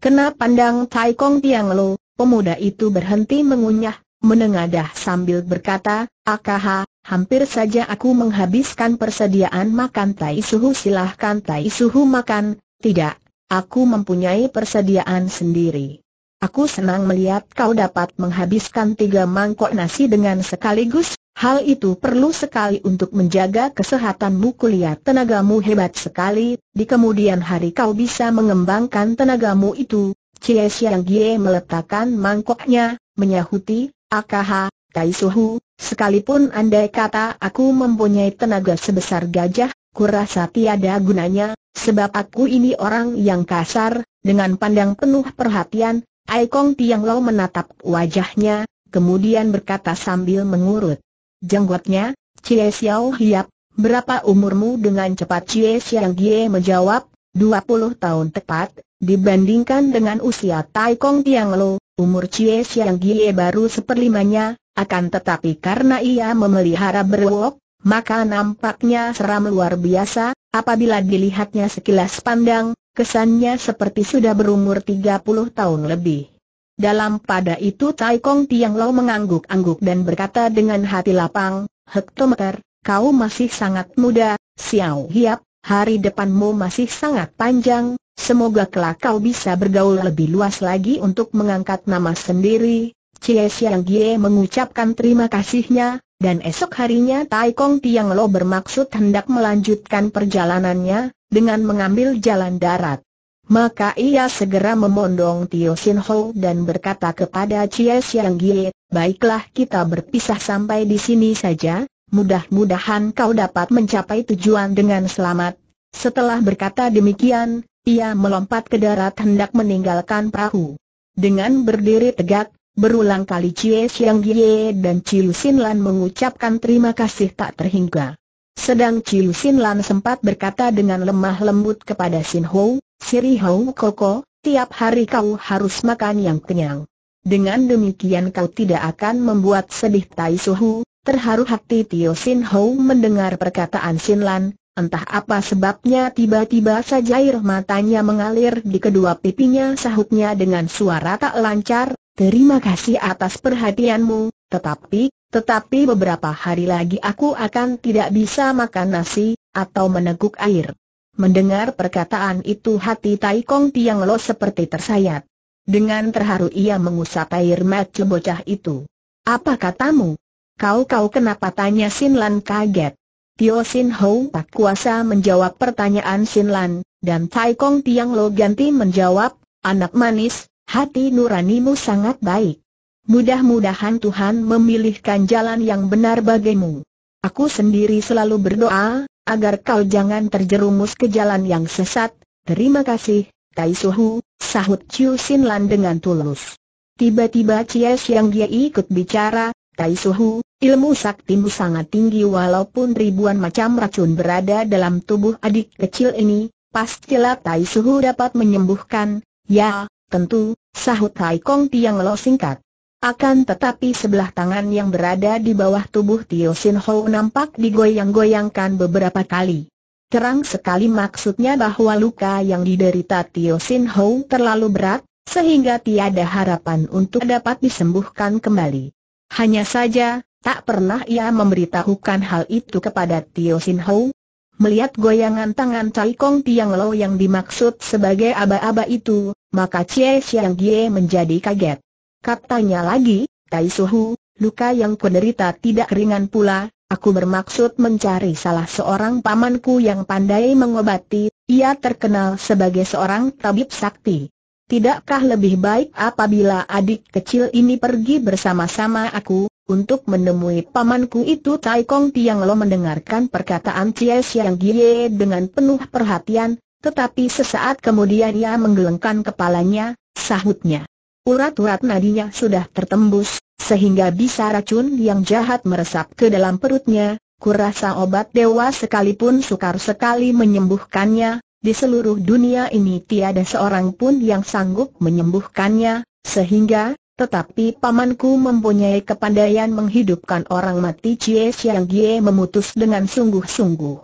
Kena pandang Tai Kong Tiang Lo, pemuda itu berhenti mengunyah, menengadah sambil berkata, Akaha, hampir saja aku menghabiskan persediaan makan Tai Suhu silahkan Tai Suhu makan, tidak, aku mempunyai persediaan sendiri. Aku senang melihat kau dapat menghabiskan tiga mangkok nasi dengan sekaligus, hal itu perlu sekali untuk menjaga kesehatanmu kuliah tenagamu hebat sekali, di kemudian hari kau bisa mengembangkan tenagamu itu. Cie Siang Gie meletakkan mangkoknya, menyahuti, Akaha, Tai Suhu, sekalipun andai kata aku mempunyai tenaga sebesar gajah, kurasa tiada gunanya, sebab aku ini orang yang kasar, dengan pandang penuh perhatian, Kong Tiang Lau menatap wajahnya, kemudian berkata sambil mengurut jenggotnya, Cie Xiao Hiap, berapa umurmu dengan cepat Cie Xiang Gie menjawab, 20 tahun tepat, dibandingkan dengan usia Tai Kong Tiang Lo, umur Cie Xiang Gie baru seperlimanya, akan tetapi karena ia memelihara berwok, maka nampaknya seram luar biasa, apabila dilihatnya sekilas pandang, kesannya seperti sudah berumur 30 tahun lebih. Dalam pada itu Tai Kong Tiang Lo mengangguk-angguk dan berkata dengan hati lapang, Hektometer, kau masih sangat muda, Xiao Hiap, hari depanmu masih sangat panjang, semoga kelak kau bisa bergaul lebih luas lagi untuk mengangkat nama sendiri. Cie Xiang Gie mengucapkan terima kasihnya, dan esok harinya Tai Kong Tiang Lo bermaksud hendak melanjutkan perjalanannya, dengan mengambil jalan darat. Maka ia segera memondong Tio Sin Ho dan berkata kepada Chia Siang Gie, baiklah kita berpisah sampai di sini saja, mudah-mudahan kau dapat mencapai tujuan dengan selamat. Setelah berkata demikian, ia melompat ke darat hendak meninggalkan perahu. Dengan berdiri tegak, berulang kali Chia Siang Gie dan Chiu Sin Lan mengucapkan terima kasih tak terhingga. Sedang Chiu Sin Lan sempat berkata dengan lemah lembut kepada Sin Ho, Siri Ho Koko, tiap hari kau harus makan yang kenyang. Dengan demikian kau tidak akan membuat sedih Tai Suhu, terharu hati Tio Sin Ho mendengar perkataan Sin Lan, entah apa sebabnya tiba-tiba saja air matanya mengalir di kedua pipinya sahutnya dengan suara tak lancar, terima kasih atas perhatianmu, tetapi, tetapi beberapa hari lagi aku akan tidak bisa makan nasi, atau meneguk air. Mendengar perkataan itu hati Tai Kong Tiang Lo seperti tersayat. Dengan terharu ia mengusap air mata bocah itu. Apa katamu? Kau-kau kenapa tanya Sin Lan kaget? Tio Sin Ho tak kuasa menjawab pertanyaan Sin Lan, dan Tai Kong Tiang Lo ganti menjawab, Anak manis, hati nuranimu sangat baik. Mudah-mudahan Tuhan memilihkan jalan yang benar bagimu. Aku sendiri selalu berdoa, agar kau jangan terjerumus ke jalan yang sesat. Terima kasih, Tai Suhu, sahut Chiu Sin Lan dengan tulus. Tiba-tiba Chia yang dia ikut bicara, Tai Suhu, ilmu saktimu sangat tinggi walaupun ribuan macam racun berada dalam tubuh adik kecil ini, pastilah Tai Suhu dapat menyembuhkan, ya, tentu, sahut Tai Kong Tiang Lo singkat. Akan tetapi sebelah tangan yang berada di bawah tubuh Tio Sin Ho nampak digoyang-goyangkan beberapa kali. Terang sekali maksudnya bahwa luka yang diderita Tio Sin Ho terlalu berat, sehingga tiada harapan untuk dapat disembuhkan kembali. Hanya saja, tak pernah ia memberitahukan hal itu kepada Tio Sin Ho. Melihat goyangan tangan Cai Kong Tiang Lo yang dimaksud sebagai aba-aba itu, maka Cie Xiang Gie menjadi kaget. Katanya lagi, Tai Suhu, luka yang kuderita tidak ringan pula, aku bermaksud mencari salah seorang pamanku yang pandai mengobati, ia terkenal sebagai seorang tabib sakti. Tidakkah lebih baik apabila adik kecil ini pergi bersama-sama aku, untuk menemui pamanku itu Tai Kong Tiang Lo mendengarkan perkataan Cie Siang Gie dengan penuh perhatian, tetapi sesaat kemudian ia menggelengkan kepalanya, sahutnya. Urat-urat nadinya sudah tertembus, sehingga bisa racun yang jahat meresap ke dalam perutnya, kurasa obat dewa sekalipun sukar sekali menyembuhkannya, di seluruh dunia ini tiada seorang pun yang sanggup menyembuhkannya, sehingga, tetapi pamanku mempunyai kepandaian menghidupkan orang mati Cie yang Gie memutus dengan sungguh-sungguh.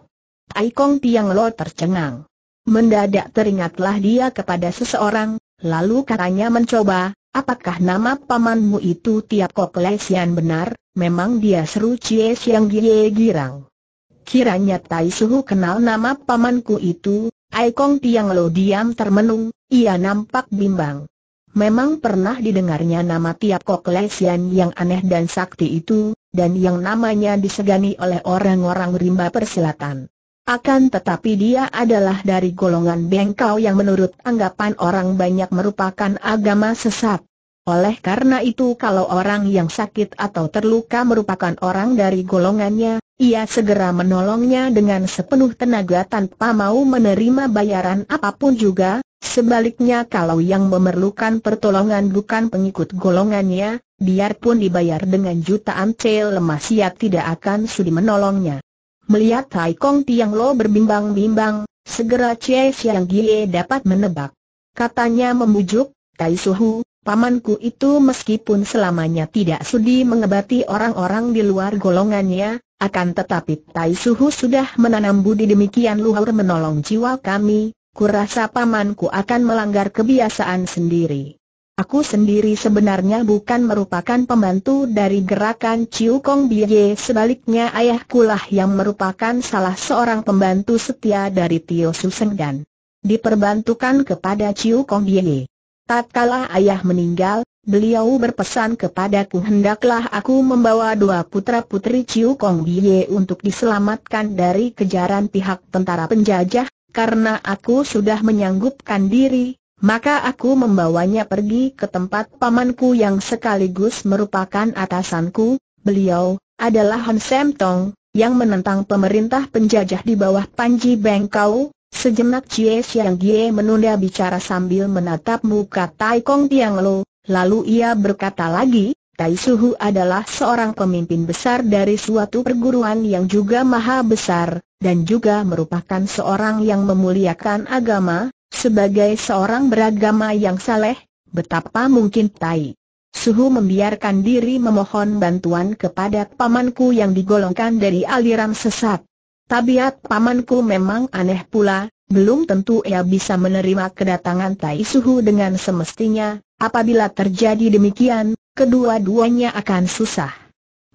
Aikong Tiang Lo tercengang. Mendadak teringatlah dia kepada seseorang, Lalu katanya mencoba, apakah nama pamanmu itu Tiap Kok Lesian benar? Memang dia seru Cie Siang Gie Girang. Kiranya Tai Suhu kenal nama pamanku itu, Ai Kong Tiang Lo diam termenung, ia nampak bimbang. Memang pernah didengarnya nama Tiap Kok Lesian yang aneh dan sakti itu, dan yang namanya disegani oleh orang-orang rimba persilatan. Akan tetapi dia adalah dari golongan bengkau yang menurut anggapan orang banyak merupakan agama sesat. Oleh karena itu kalau orang yang sakit atau terluka merupakan orang dari golongannya, ia segera menolongnya dengan sepenuh tenaga tanpa mau menerima bayaran apapun juga, sebaliknya kalau yang memerlukan pertolongan bukan pengikut golongannya, biarpun dibayar dengan jutaan cel lemas ia tidak akan sudi menolongnya. Melihat Tai Kong Tiang Lo berbimbang-bimbang, segera Chie Siang Gie dapat menebak. Katanya membujuk, Tai Suhu, pamanku itu meskipun selamanya tidak sudi mengebati orang-orang di luar golongannya, akan tetapi Tai Suhu sudah menanam budi demikian luhur menolong jiwa kami, kurasa pamanku akan melanggar kebiasaan sendiri. Aku sendiri sebenarnya bukan merupakan pembantu dari gerakan Ciu Kong Biye sebaliknya lah yang merupakan salah seorang pembantu setia dari Tio dan Diperbantukan kepada Ciu Kong Tak Tatkala ayah meninggal, beliau berpesan kepadaku hendaklah aku membawa dua putra-putri Ciu Kong Biye untuk diselamatkan dari kejaran pihak tentara penjajah, karena aku sudah menyanggupkan diri, maka aku membawanya pergi ke tempat pamanku yang sekaligus merupakan atasanku, beliau adalah Han Sam Tong, yang menentang pemerintah penjajah di bawah Panji Bengkau, Sejenak Jie Xiang Gie menunda bicara sambil menatap muka Tai Kong Tiang Lo, lalu ia berkata lagi, Tai Suhu adalah seorang pemimpin besar dari suatu perguruan yang juga maha besar, dan juga merupakan seorang yang memuliakan agama, sebagai seorang beragama yang saleh, betapa mungkin Tai Suhu membiarkan diri memohon bantuan kepada pamanku yang digolongkan dari aliran sesat. Tabiat pamanku memang aneh pula, belum tentu ia bisa menerima kedatangan Tai Suhu dengan semestinya, apabila terjadi demikian, kedua-duanya akan susah.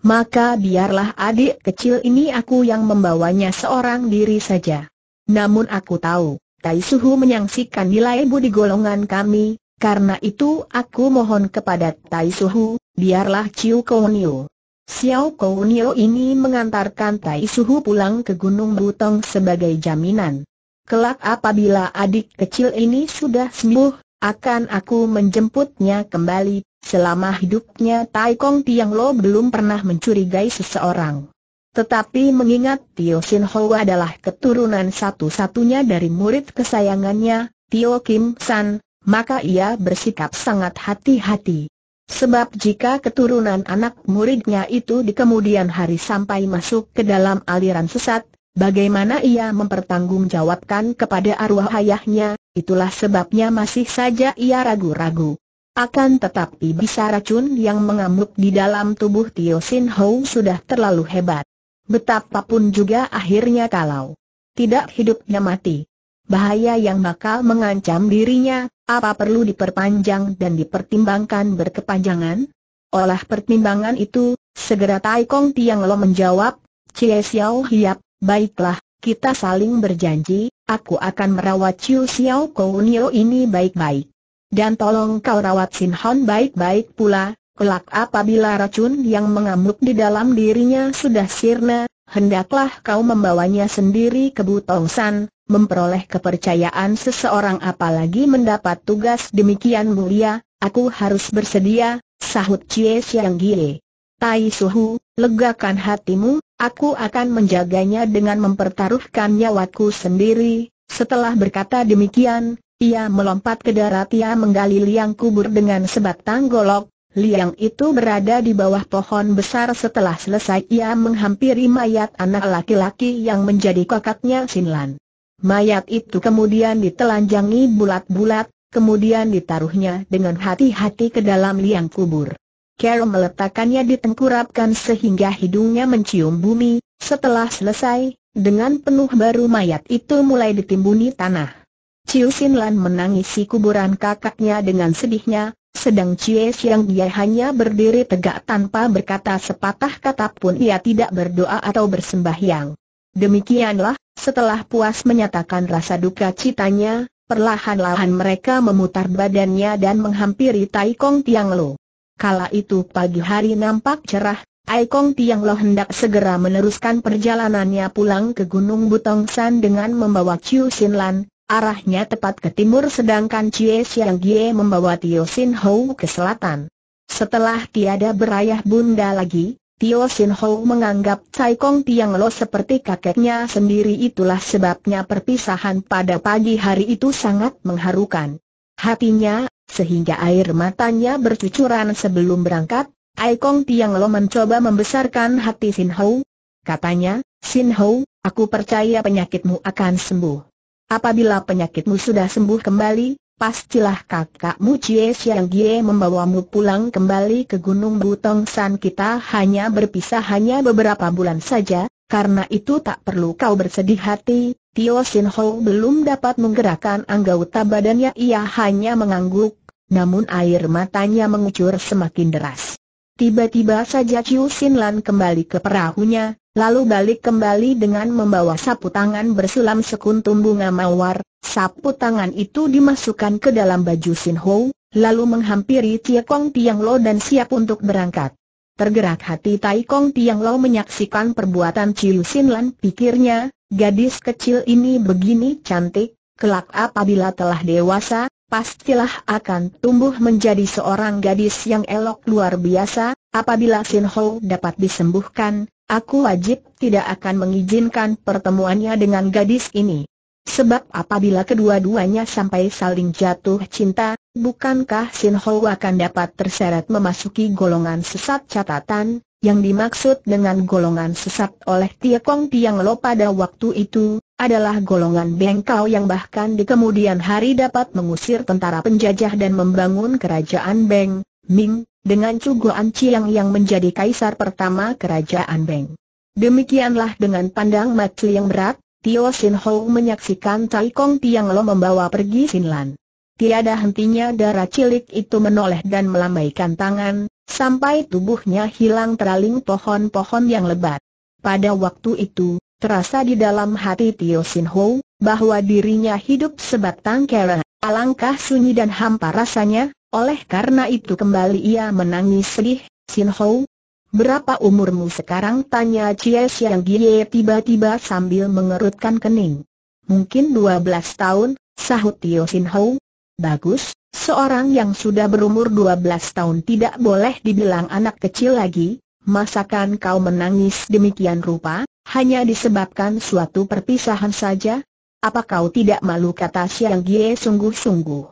Maka biarlah adik kecil ini aku yang membawanya seorang diri saja. Namun aku tahu, Tai Suhu menyaksikan nilai budi golongan kami, karena itu aku mohon kepada Tai Suhu, biarlah Ciu Kounio. Xiao Kounio ini mengantarkan Tai Suhu pulang ke Gunung Butong sebagai jaminan. Kelak apabila adik kecil ini sudah sembuh, akan aku menjemputnya kembali, selama hidupnya Tai Kong Tiang Lo belum pernah mencurigai seseorang. Tetapi mengingat Tio Sin Ho adalah keturunan satu-satunya dari murid kesayangannya, Tio Kim San, maka ia bersikap sangat hati-hati. Sebab jika keturunan anak muridnya itu di kemudian hari sampai masuk ke dalam aliran sesat, bagaimana ia mempertanggungjawabkan kepada arwah ayahnya, itulah sebabnya masih saja ia ragu-ragu. Akan tetapi bisa racun yang mengamuk di dalam tubuh Tio Sin Ho sudah terlalu hebat. Betapapun juga akhirnya kalau tidak hidupnya mati. Bahaya yang bakal mengancam dirinya, apa perlu diperpanjang dan dipertimbangkan berkepanjangan? Olah pertimbangan itu, segera Tai Kong Tiang Lo menjawab, Cie Xiao Hiap, baiklah, kita saling berjanji, aku akan merawat Chiu Xiao Kounio ini baik-baik. Dan tolong kau rawat Sin Hon baik-baik pula, Kelak apabila racun yang mengamuk di dalam dirinya sudah sirna, hendaklah kau membawanya sendiri ke Butongsan, memperoleh kepercayaan seseorang apalagi mendapat tugas demikian mulia, aku harus bersedia, sahut Cie Siang Gie. Tai Suhu, legakan hatimu, aku akan menjaganya dengan mempertaruhkan nyawaku sendiri. Setelah berkata demikian, ia melompat ke darat ia menggali liang kubur dengan sebatang golok, Liang itu berada di bawah pohon besar setelah selesai ia menghampiri mayat anak laki-laki yang menjadi kakaknya Sinlan. Mayat itu kemudian ditelanjangi bulat-bulat, kemudian ditaruhnya dengan hati-hati ke dalam liang kubur. Carol meletakkannya ditengkurapkan sehingga hidungnya mencium bumi, setelah selesai, dengan penuh baru mayat itu mulai ditimbuni tanah. Ciusinlan Sinlan menangisi kuburan kakaknya dengan sedihnya, sedang Cie Siang dia hanya berdiri tegak tanpa berkata sepatah kata pun ia tidak berdoa atau bersembahyang. Demikianlah, setelah puas menyatakan rasa duka citanya, perlahan-lahan mereka memutar badannya dan menghampiri Tai Kong Tiang Lo. Kala itu pagi hari nampak cerah, Kong Tiang Lo hendak segera meneruskan perjalanannya pulang ke Gunung Butong San dengan membawa Chiu Sin Lan, Arahnya tepat ke timur sedangkan Cie Siang Gie membawa Tio Sin Ho ke selatan. Setelah tiada berayah bunda lagi, Tio Sin Ho menganggap Cai Kong Tiang Lo seperti kakeknya sendiri itulah sebabnya perpisahan pada pagi hari itu sangat mengharukan hatinya, sehingga air matanya bercucuran sebelum berangkat, Ai Kong Tiang Lo mencoba membesarkan hati Sin Ho. Katanya, Sin Ho, aku percaya penyakitmu akan sembuh. Apabila penyakitmu sudah sembuh kembali, pastilah kakakmu Cie yang Gie membawamu pulang kembali ke Gunung Butong San kita hanya berpisah hanya beberapa bulan saja, karena itu tak perlu kau bersedih hati, Tio Sin Ho belum dapat menggerakkan anggota badannya ia hanya mengangguk, namun air matanya mengucur semakin deras. Tiba-tiba saja Chiu Sin Lan kembali ke perahunya, lalu balik kembali dengan membawa sapu tangan bersulam sekuntum bunga mawar, sapu tangan itu dimasukkan ke dalam baju Sin Ho, lalu menghampiri Tia Kong Tiang Lo dan siap untuk berangkat. Tergerak hati Tai Kong Tiang Lo menyaksikan perbuatan Chiu Sin Lan pikirnya, gadis kecil ini begini cantik, kelak apabila telah dewasa, pastilah akan tumbuh menjadi seorang gadis yang elok luar biasa, apabila Sin Ho dapat disembuhkan, Aku wajib tidak akan mengizinkan pertemuannya dengan gadis ini. Sebab apabila kedua-duanya sampai saling jatuh cinta, bukankah Sin Ho akan dapat terseret memasuki golongan sesat catatan, yang dimaksud dengan golongan sesat oleh Tia Kong Tiang Lo pada waktu itu, adalah golongan bengkau yang bahkan di kemudian hari dapat mengusir tentara penjajah dan membangun kerajaan Beng, Ming, dengan Cuguan Chiang yang menjadi kaisar pertama kerajaan Beng. Demikianlah dengan pandang mata yang berat, Tio Sin Ho menyaksikan Tai Kong Tiang Lo membawa pergi Sin Lan. Tiada hentinya darah cilik itu menoleh dan melambaikan tangan, sampai tubuhnya hilang teraling pohon-pohon yang lebat. Pada waktu itu, terasa di dalam hati Tio Sin Ho, bahwa dirinya hidup sebatang kera. Alangkah sunyi dan hampa rasanya, oleh karena itu kembali ia menangis sedih, Sin Ho, Berapa umurmu sekarang? Tanya Chie Siang Gie tiba-tiba sambil mengerutkan kening. Mungkin 12 tahun, sahut Tio Sin Ho. Bagus, seorang yang sudah berumur 12 tahun tidak boleh dibilang anak kecil lagi, masakan kau menangis demikian rupa, hanya disebabkan suatu perpisahan saja? Apa kau tidak malu kata Siang Gie sungguh-sungguh?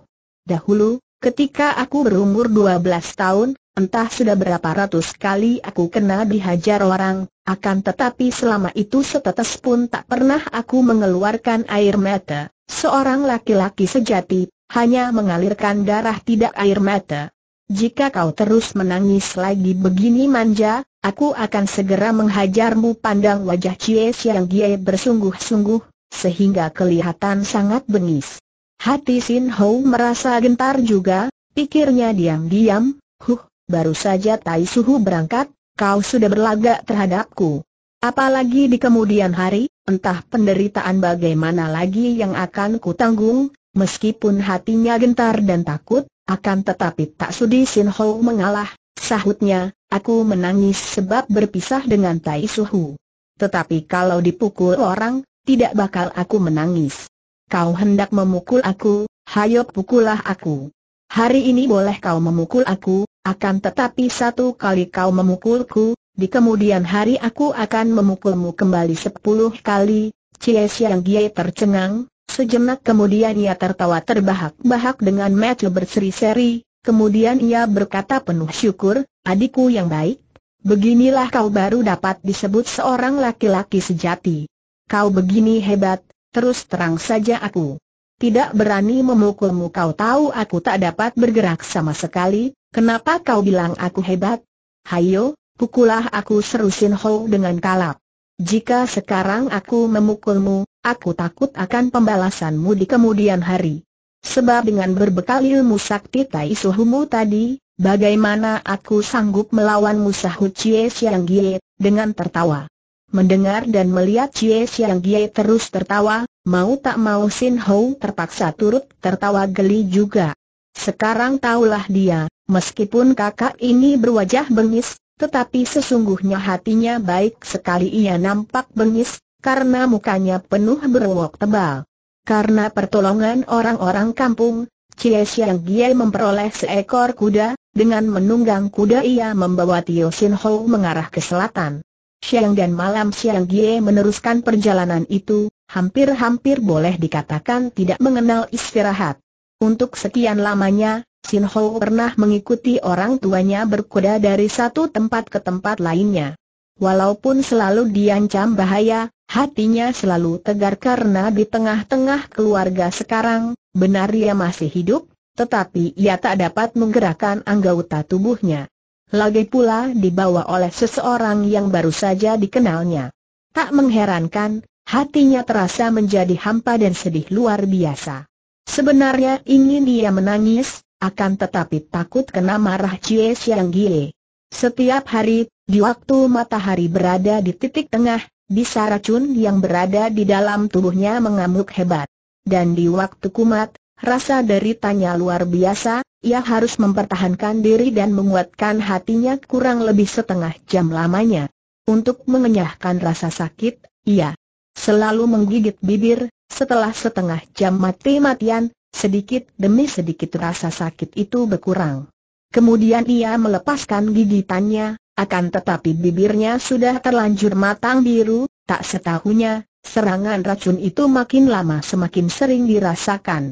Dahulu, Ketika aku berumur 12 tahun, entah sudah berapa ratus kali aku kena dihajar orang, akan tetapi selama itu setetes pun tak pernah aku mengeluarkan air mata. Seorang laki-laki sejati, hanya mengalirkan darah tidak air mata. Jika kau terus menangis lagi begini manja, aku akan segera menghajarmu pandang wajah Cie Siang Gie bersungguh-sungguh, sehingga kelihatan sangat bengis. Hati Sin Ho merasa gentar juga, pikirnya diam-diam, huh, baru saja Tai Suhu berangkat, kau sudah berlagak terhadapku. Apalagi di kemudian hari, entah penderitaan bagaimana lagi yang akan kutanggung, meskipun hatinya gentar dan takut, akan tetapi tak sudi Sin Ho mengalah, sahutnya, aku menangis sebab berpisah dengan Tai Suhu. Tetapi kalau dipukul orang, tidak bakal aku menangis kau hendak memukul aku, hayo pukullah aku. Hari ini boleh kau memukul aku, akan tetapi satu kali kau memukulku, di kemudian hari aku akan memukulmu kembali sepuluh kali. Cie Siang Gie tercengang, sejenak kemudian ia tertawa terbahak-bahak dengan mata berseri-seri, kemudian ia berkata penuh syukur, adikku yang baik, beginilah kau baru dapat disebut seorang laki-laki sejati. Kau begini hebat, Terus terang saja aku tidak berani memukulmu kau tahu aku tak dapat bergerak sama sekali, kenapa kau bilang aku hebat? Hayo, pukulah aku seru Sin Ho dengan kalap. Jika sekarang aku memukulmu, aku takut akan pembalasanmu di kemudian hari. Sebab dengan berbekal ilmu sakti Tai Suhumu tadi, bagaimana aku sanggup melawanmu sahut Chie Siang Gie, dengan tertawa. Mendengar dan melihat Cie Siang Gie terus tertawa, mau tak mau Sin Ho terpaksa turut tertawa geli juga. Sekarang taulah dia, meskipun kakak ini berwajah bengis, tetapi sesungguhnya hatinya baik sekali ia nampak bengis, karena mukanya penuh berwok tebal. Karena pertolongan orang-orang kampung, Cie Siang Gie memperoleh seekor kuda, dengan menunggang kuda ia membawa Tio Sin Ho mengarah ke selatan siang dan malam siang Gie meneruskan perjalanan itu, hampir-hampir boleh dikatakan tidak mengenal istirahat. Untuk sekian lamanya, Sin Ho pernah mengikuti orang tuanya berkuda dari satu tempat ke tempat lainnya. Walaupun selalu diancam bahaya, hatinya selalu tegar karena di tengah-tengah keluarga sekarang, benar dia masih hidup, tetapi ia tak dapat menggerakkan anggota tubuhnya lagi pula dibawa oleh seseorang yang baru saja dikenalnya. Tak mengherankan, hatinya terasa menjadi hampa dan sedih luar biasa. Sebenarnya ingin dia menangis, akan tetapi takut kena marah Cie Siang Gie. Setiap hari, di waktu matahari berada di titik tengah, bisa racun yang berada di dalam tubuhnya mengamuk hebat. Dan di waktu kumat, rasa deritanya luar biasa, ia harus mempertahankan diri dan menguatkan hatinya kurang lebih setengah jam lamanya. Untuk mengenyahkan rasa sakit, ia selalu menggigit bibir, setelah setengah jam mati-matian, sedikit demi sedikit rasa sakit itu berkurang. Kemudian ia melepaskan gigitannya, akan tetapi bibirnya sudah terlanjur matang biru, tak setahunya, serangan racun itu makin lama semakin sering dirasakan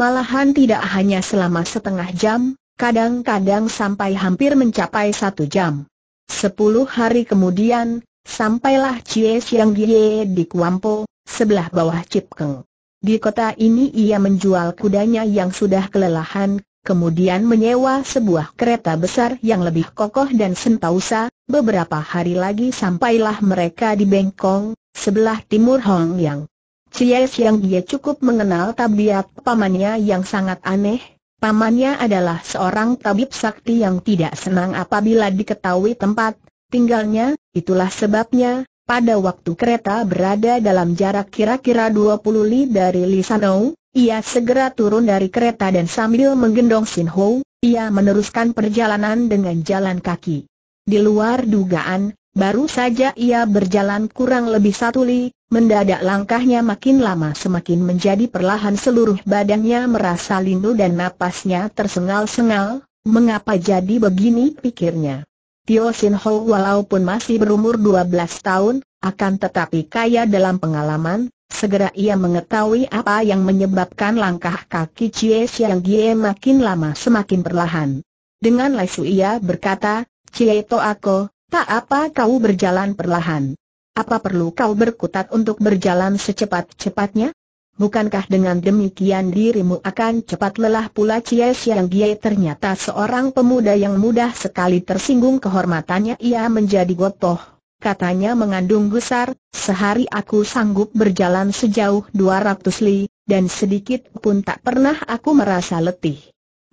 malahan tidak hanya selama setengah jam, kadang-kadang sampai hampir mencapai satu jam. Sepuluh hari kemudian, sampailah Cie Siang Gie di Kuampo, sebelah bawah Cipkeng. Di kota ini ia menjual kudanya yang sudah kelelahan, kemudian menyewa sebuah kereta besar yang lebih kokoh dan sentausa, beberapa hari lagi sampailah mereka di Bengkong, sebelah timur Hong Yang. Cies yang dia cukup mengenal tabiat pamannya yang sangat aneh, Pamannya adalah seorang tabib sakti yang tidak senang apabila diketahui tempat tinggalnya, itulah sebabnya, pada waktu kereta berada dalam jarak kira-kira 20 li dari Lisanou, ia segera turun dari kereta dan sambil menggendong Sin Ho, ia meneruskan perjalanan dengan jalan kaki. Di luar dugaan, Baru saja ia berjalan kurang lebih satu li, mendadak langkahnya makin lama semakin menjadi perlahan seluruh badannya merasa lindu dan napasnya tersengal-sengal, mengapa jadi begini pikirnya. Tio Sin Ho walaupun masih berumur 12 tahun, akan tetapi kaya dalam pengalaman, Segera ia mengetahui apa yang menyebabkan langkah kaki Cie Siang Gie makin lama semakin perlahan. Dengan lesu ia berkata, Cie To Ako, Tak apa kau berjalan perlahan. Apa perlu kau berkutat untuk berjalan secepat-cepatnya? Bukankah dengan demikian dirimu akan cepat lelah pula Cie Siang Gie ternyata seorang pemuda yang mudah sekali tersinggung kehormatannya ia menjadi gotoh. Katanya mengandung gusar, sehari aku sanggup berjalan sejauh 200 li, dan sedikit pun tak pernah aku merasa letih.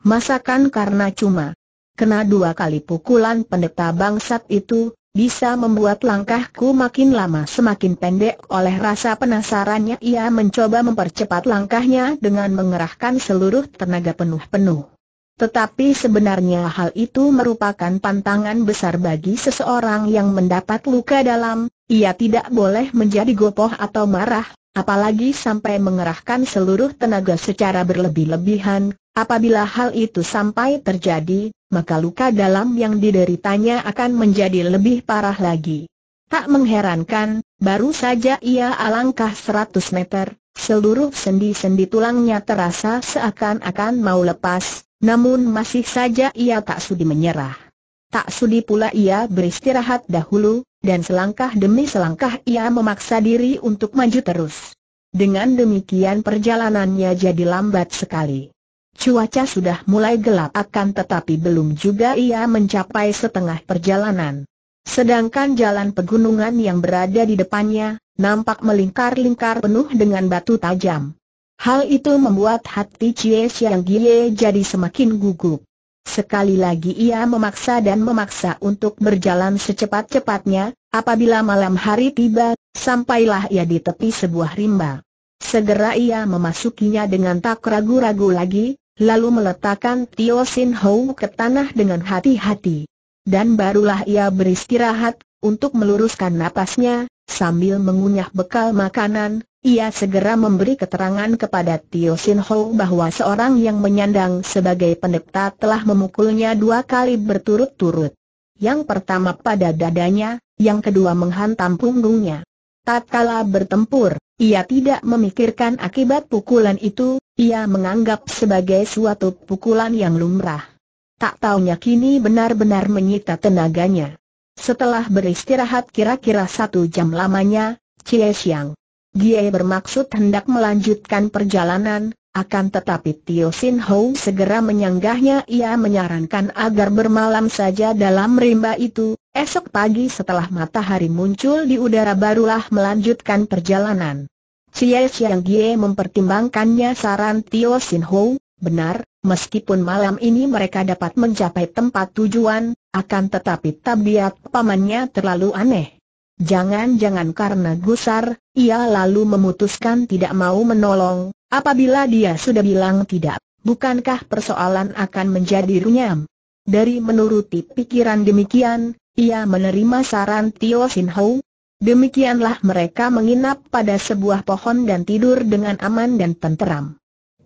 Masakan karena cuma Kena dua kali pukulan pendeta bangsat itu, bisa membuat langkahku makin lama semakin pendek oleh rasa penasarannya ia mencoba mempercepat langkahnya dengan mengerahkan seluruh tenaga penuh-penuh. Tetapi sebenarnya hal itu merupakan pantangan besar bagi seseorang yang mendapat luka dalam, ia tidak boleh menjadi gopoh atau marah, apalagi sampai mengerahkan seluruh tenaga secara berlebih-lebihan, apabila hal itu sampai terjadi, maka luka dalam yang dideritanya akan menjadi lebih parah lagi. Tak mengherankan, baru saja ia alangkah 100 meter, seluruh sendi-sendi tulangnya terasa seakan-akan mau lepas, namun masih saja ia tak sudi menyerah. Tak sudi pula ia beristirahat dahulu, dan selangkah demi selangkah ia memaksa diri untuk maju terus. Dengan demikian perjalanannya jadi lambat sekali. Cuaca sudah mulai gelap akan tetapi belum juga ia mencapai setengah perjalanan. Sedangkan jalan pegunungan yang berada di depannya, nampak melingkar-lingkar penuh dengan batu tajam. Hal itu membuat hati Cie Xiang Gie jadi semakin gugup. Sekali lagi ia memaksa dan memaksa untuk berjalan secepat-cepatnya, apabila malam hari tiba, sampailah ia di tepi sebuah rimba. Segera ia memasukinya dengan tak ragu-ragu lagi, lalu meletakkan Tio Sin Hou ke tanah dengan hati-hati. Dan barulah ia beristirahat, untuk meluruskan napasnya, sambil mengunyah bekal makanan, ia segera memberi keterangan kepada Tio Sin Ho bahwa seorang yang menyandang sebagai pendeta telah memukulnya dua kali berturut-turut. Yang pertama pada dadanya, yang kedua menghantam punggungnya. Tak Tatkala bertempur, ia tidak memikirkan akibat pukulan itu, ia menganggap sebagai suatu pukulan yang lumrah. Tak taunya kini benar-benar menyita tenaganya. Setelah beristirahat kira-kira satu jam lamanya, Cie Xiang dia bermaksud hendak melanjutkan perjalanan, akan tetapi Tio Sin Ho segera menyanggahnya ia menyarankan agar bermalam saja dalam rimba itu, esok pagi setelah matahari muncul di udara barulah melanjutkan perjalanan. Cie yang Gie mempertimbangkannya saran Tio Sin Ho, benar, meskipun malam ini mereka dapat mencapai tempat tujuan, akan tetapi tabiat pamannya terlalu aneh. Jangan-jangan karena gusar, ia lalu memutuskan tidak mau menolong, apabila dia sudah bilang tidak, bukankah persoalan akan menjadi runyam? Dari menuruti pikiran demikian, ia menerima saran Tio Sin ho Demikianlah mereka menginap pada sebuah pohon dan tidur dengan aman dan tenteram.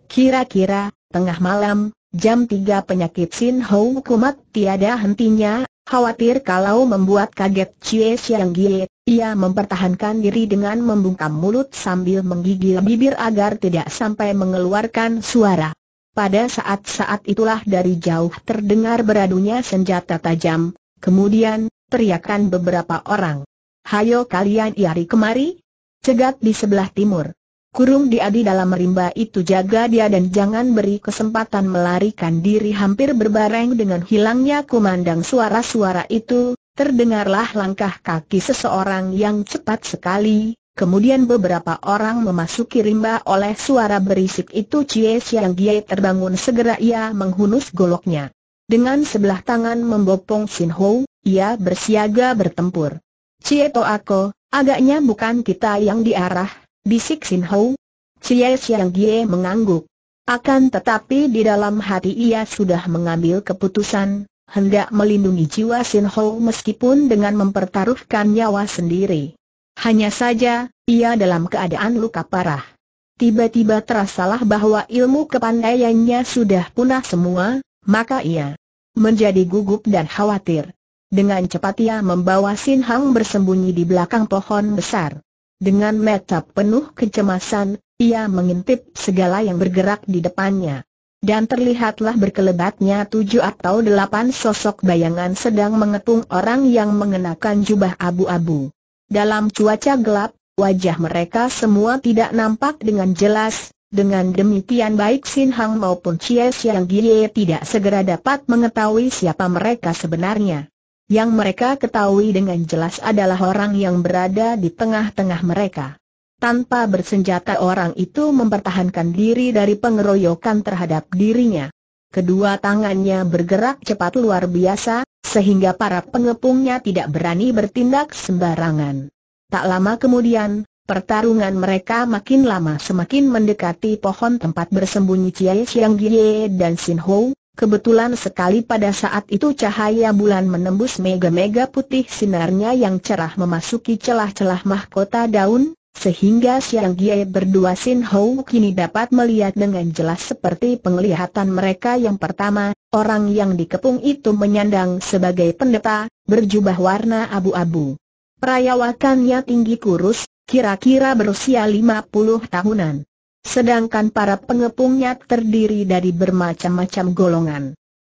Kira-kira, tengah malam, jam 3 penyakit Sin ho kumat tiada hentinya, Khawatir kalau membuat kaget Cie Siang Gie, ia mempertahankan diri dengan membungkam mulut sambil menggigil bibir agar tidak sampai mengeluarkan suara. Pada saat-saat itulah dari jauh terdengar beradunya senjata tajam, kemudian teriakan beberapa orang. Hayo kalian iari kemari! Cegat di sebelah timur. Kurung dia di dalam rimba itu jaga dia dan jangan beri kesempatan melarikan diri hampir berbareng dengan hilangnya kumandang suara-suara itu, terdengarlah langkah kaki seseorang yang cepat sekali, kemudian beberapa orang memasuki rimba oleh suara berisik itu Cie Siang Gie terbangun segera ia menghunus goloknya. Dengan sebelah tangan membopong Sin Ho, ia bersiaga bertempur. Cie Ako, agaknya bukan kita yang diarah Bisik Sin Ho. Cie Siang Gie mengangguk. Akan tetapi di dalam hati ia sudah mengambil keputusan, hendak melindungi jiwa Sin Ho meskipun dengan mempertaruhkan nyawa sendiri. Hanya saja, ia dalam keadaan luka parah. Tiba-tiba terasalah bahwa ilmu kepandaiannya sudah punah semua, maka ia menjadi gugup dan khawatir. Dengan cepat ia membawa Sin Hang bersembunyi di belakang pohon besar. Dengan mata penuh kecemasan, ia mengintip segala yang bergerak di depannya. Dan terlihatlah berkelebatnya tujuh atau delapan sosok bayangan sedang mengepung orang yang mengenakan jubah abu-abu. Dalam cuaca gelap, wajah mereka semua tidak nampak dengan jelas, dengan demikian baik Sin Hang maupun Chie Siang Gie tidak segera dapat mengetahui siapa mereka sebenarnya. Yang mereka ketahui dengan jelas adalah orang yang berada di tengah-tengah mereka. Tanpa bersenjata orang itu mempertahankan diri dari pengeroyokan terhadap dirinya. Kedua tangannya bergerak cepat luar biasa, sehingga para pengepungnya tidak berani bertindak sembarangan. Tak lama kemudian, pertarungan mereka makin lama semakin mendekati pohon tempat bersembunyi Chiai Xiang Gie dan Sin Hou. Kebetulan sekali pada saat itu cahaya bulan menembus mega-mega putih sinarnya yang cerah memasuki celah-celah mahkota daun, sehingga Siang Gie berdua Sin Hou kini dapat melihat dengan jelas seperti penglihatan mereka yang pertama, orang yang dikepung itu menyandang sebagai pendeta, berjubah warna abu-abu. Perayawakannya tinggi kurus, kira-kira berusia 50 tahunan. Sedangkan para pengepungnya terdiri dari bermacam-macam golongan.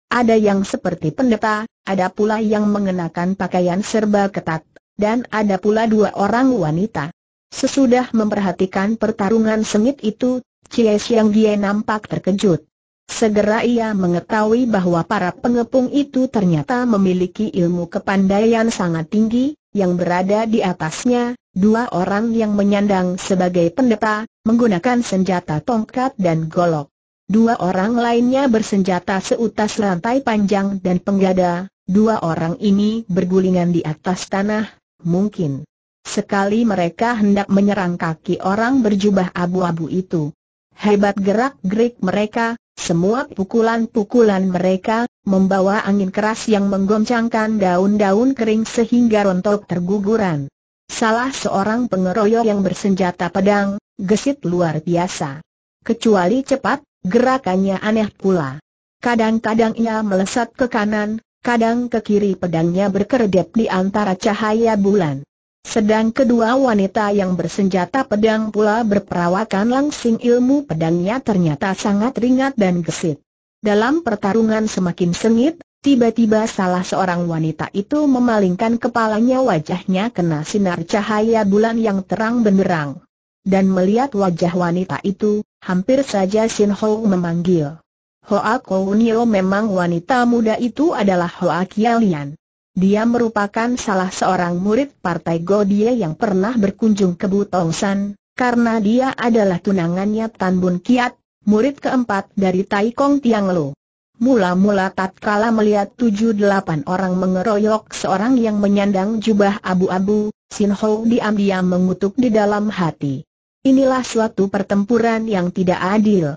Ada yang seperti pendeta, ada pula yang mengenakan pakaian serba ketat, dan ada pula dua orang wanita. Sesudah memperhatikan pertarungan sengit itu, Cie Siang Gie nampak terkejut. Segera ia mengetahui bahwa para pengepung itu ternyata memiliki ilmu kepandaian sangat tinggi, yang berada di atasnya, dua orang yang menyandang sebagai pendeta, menggunakan senjata tongkat dan golok. Dua orang lainnya bersenjata seutas lantai panjang dan penggada, dua orang ini bergulingan di atas tanah, mungkin. Sekali mereka hendak menyerang kaki orang berjubah abu-abu itu. Hebat gerak-gerik mereka, semua pukulan-pukulan mereka, membawa angin keras yang menggoncangkan daun-daun kering sehingga rontok terguguran. Salah seorang pengeroyok yang bersenjata pedang, gesit luar biasa. Kecuali cepat, gerakannya aneh pula. Kadang-kadang ia melesat ke kanan, kadang ke kiri pedangnya berkedip di antara cahaya bulan. Sedang kedua wanita yang bersenjata pedang pula berperawakan langsing ilmu pedangnya ternyata sangat ringat dan gesit. Dalam pertarungan semakin sengit, Tiba-tiba salah seorang wanita itu memalingkan kepalanya wajahnya kena sinar cahaya bulan yang terang benderang. Dan melihat wajah wanita itu, hampir saja Sin Ho memanggil. Hoa Kounio memang wanita muda itu adalah Hoa Kialian. Dia merupakan salah seorang murid partai Godie yang pernah berkunjung ke Butongsan, karena dia adalah tunangannya Tan Bun Kiat, murid keempat dari Tai Kong Tiang Lo. Mula-mula tatkala melihat tujuh delapan orang mengeroyok seorang yang menyandang jubah abu-abu, Sin Ho diam-diam mengutuk di dalam hati. Inilah suatu pertempuran yang tidak adil.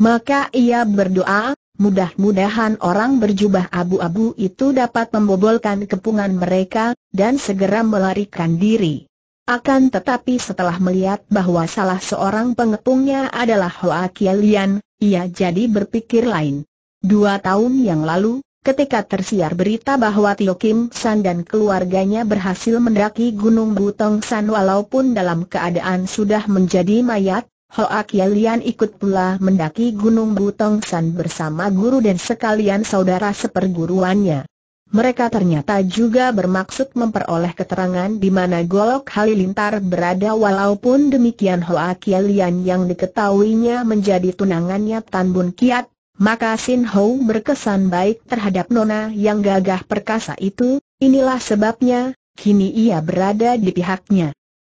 Maka ia berdoa, mudah-mudahan orang berjubah abu-abu itu dapat membobolkan kepungan mereka, dan segera melarikan diri. Akan tetapi setelah melihat bahwa salah seorang pengepungnya adalah Hoa Kielian, ia jadi berpikir lain. Dua tahun yang lalu, ketika tersiar berita bahwa Tio Kim San dan keluarganya berhasil mendaki Gunung Butong San walaupun dalam keadaan sudah menjadi mayat, Hoa Kialian ikut pula mendaki Gunung Butong San bersama guru dan sekalian saudara seperguruannya. Mereka ternyata juga bermaksud memperoleh keterangan di mana Golok Halilintar berada walaupun demikian Hoa Kialian yang diketahuinya menjadi tunangannya Tan Bun Kiat, maka Sin Ho berkesan baik terhadap nona yang gagah perkasa itu, inilah sebabnya, kini ia berada di pihaknya.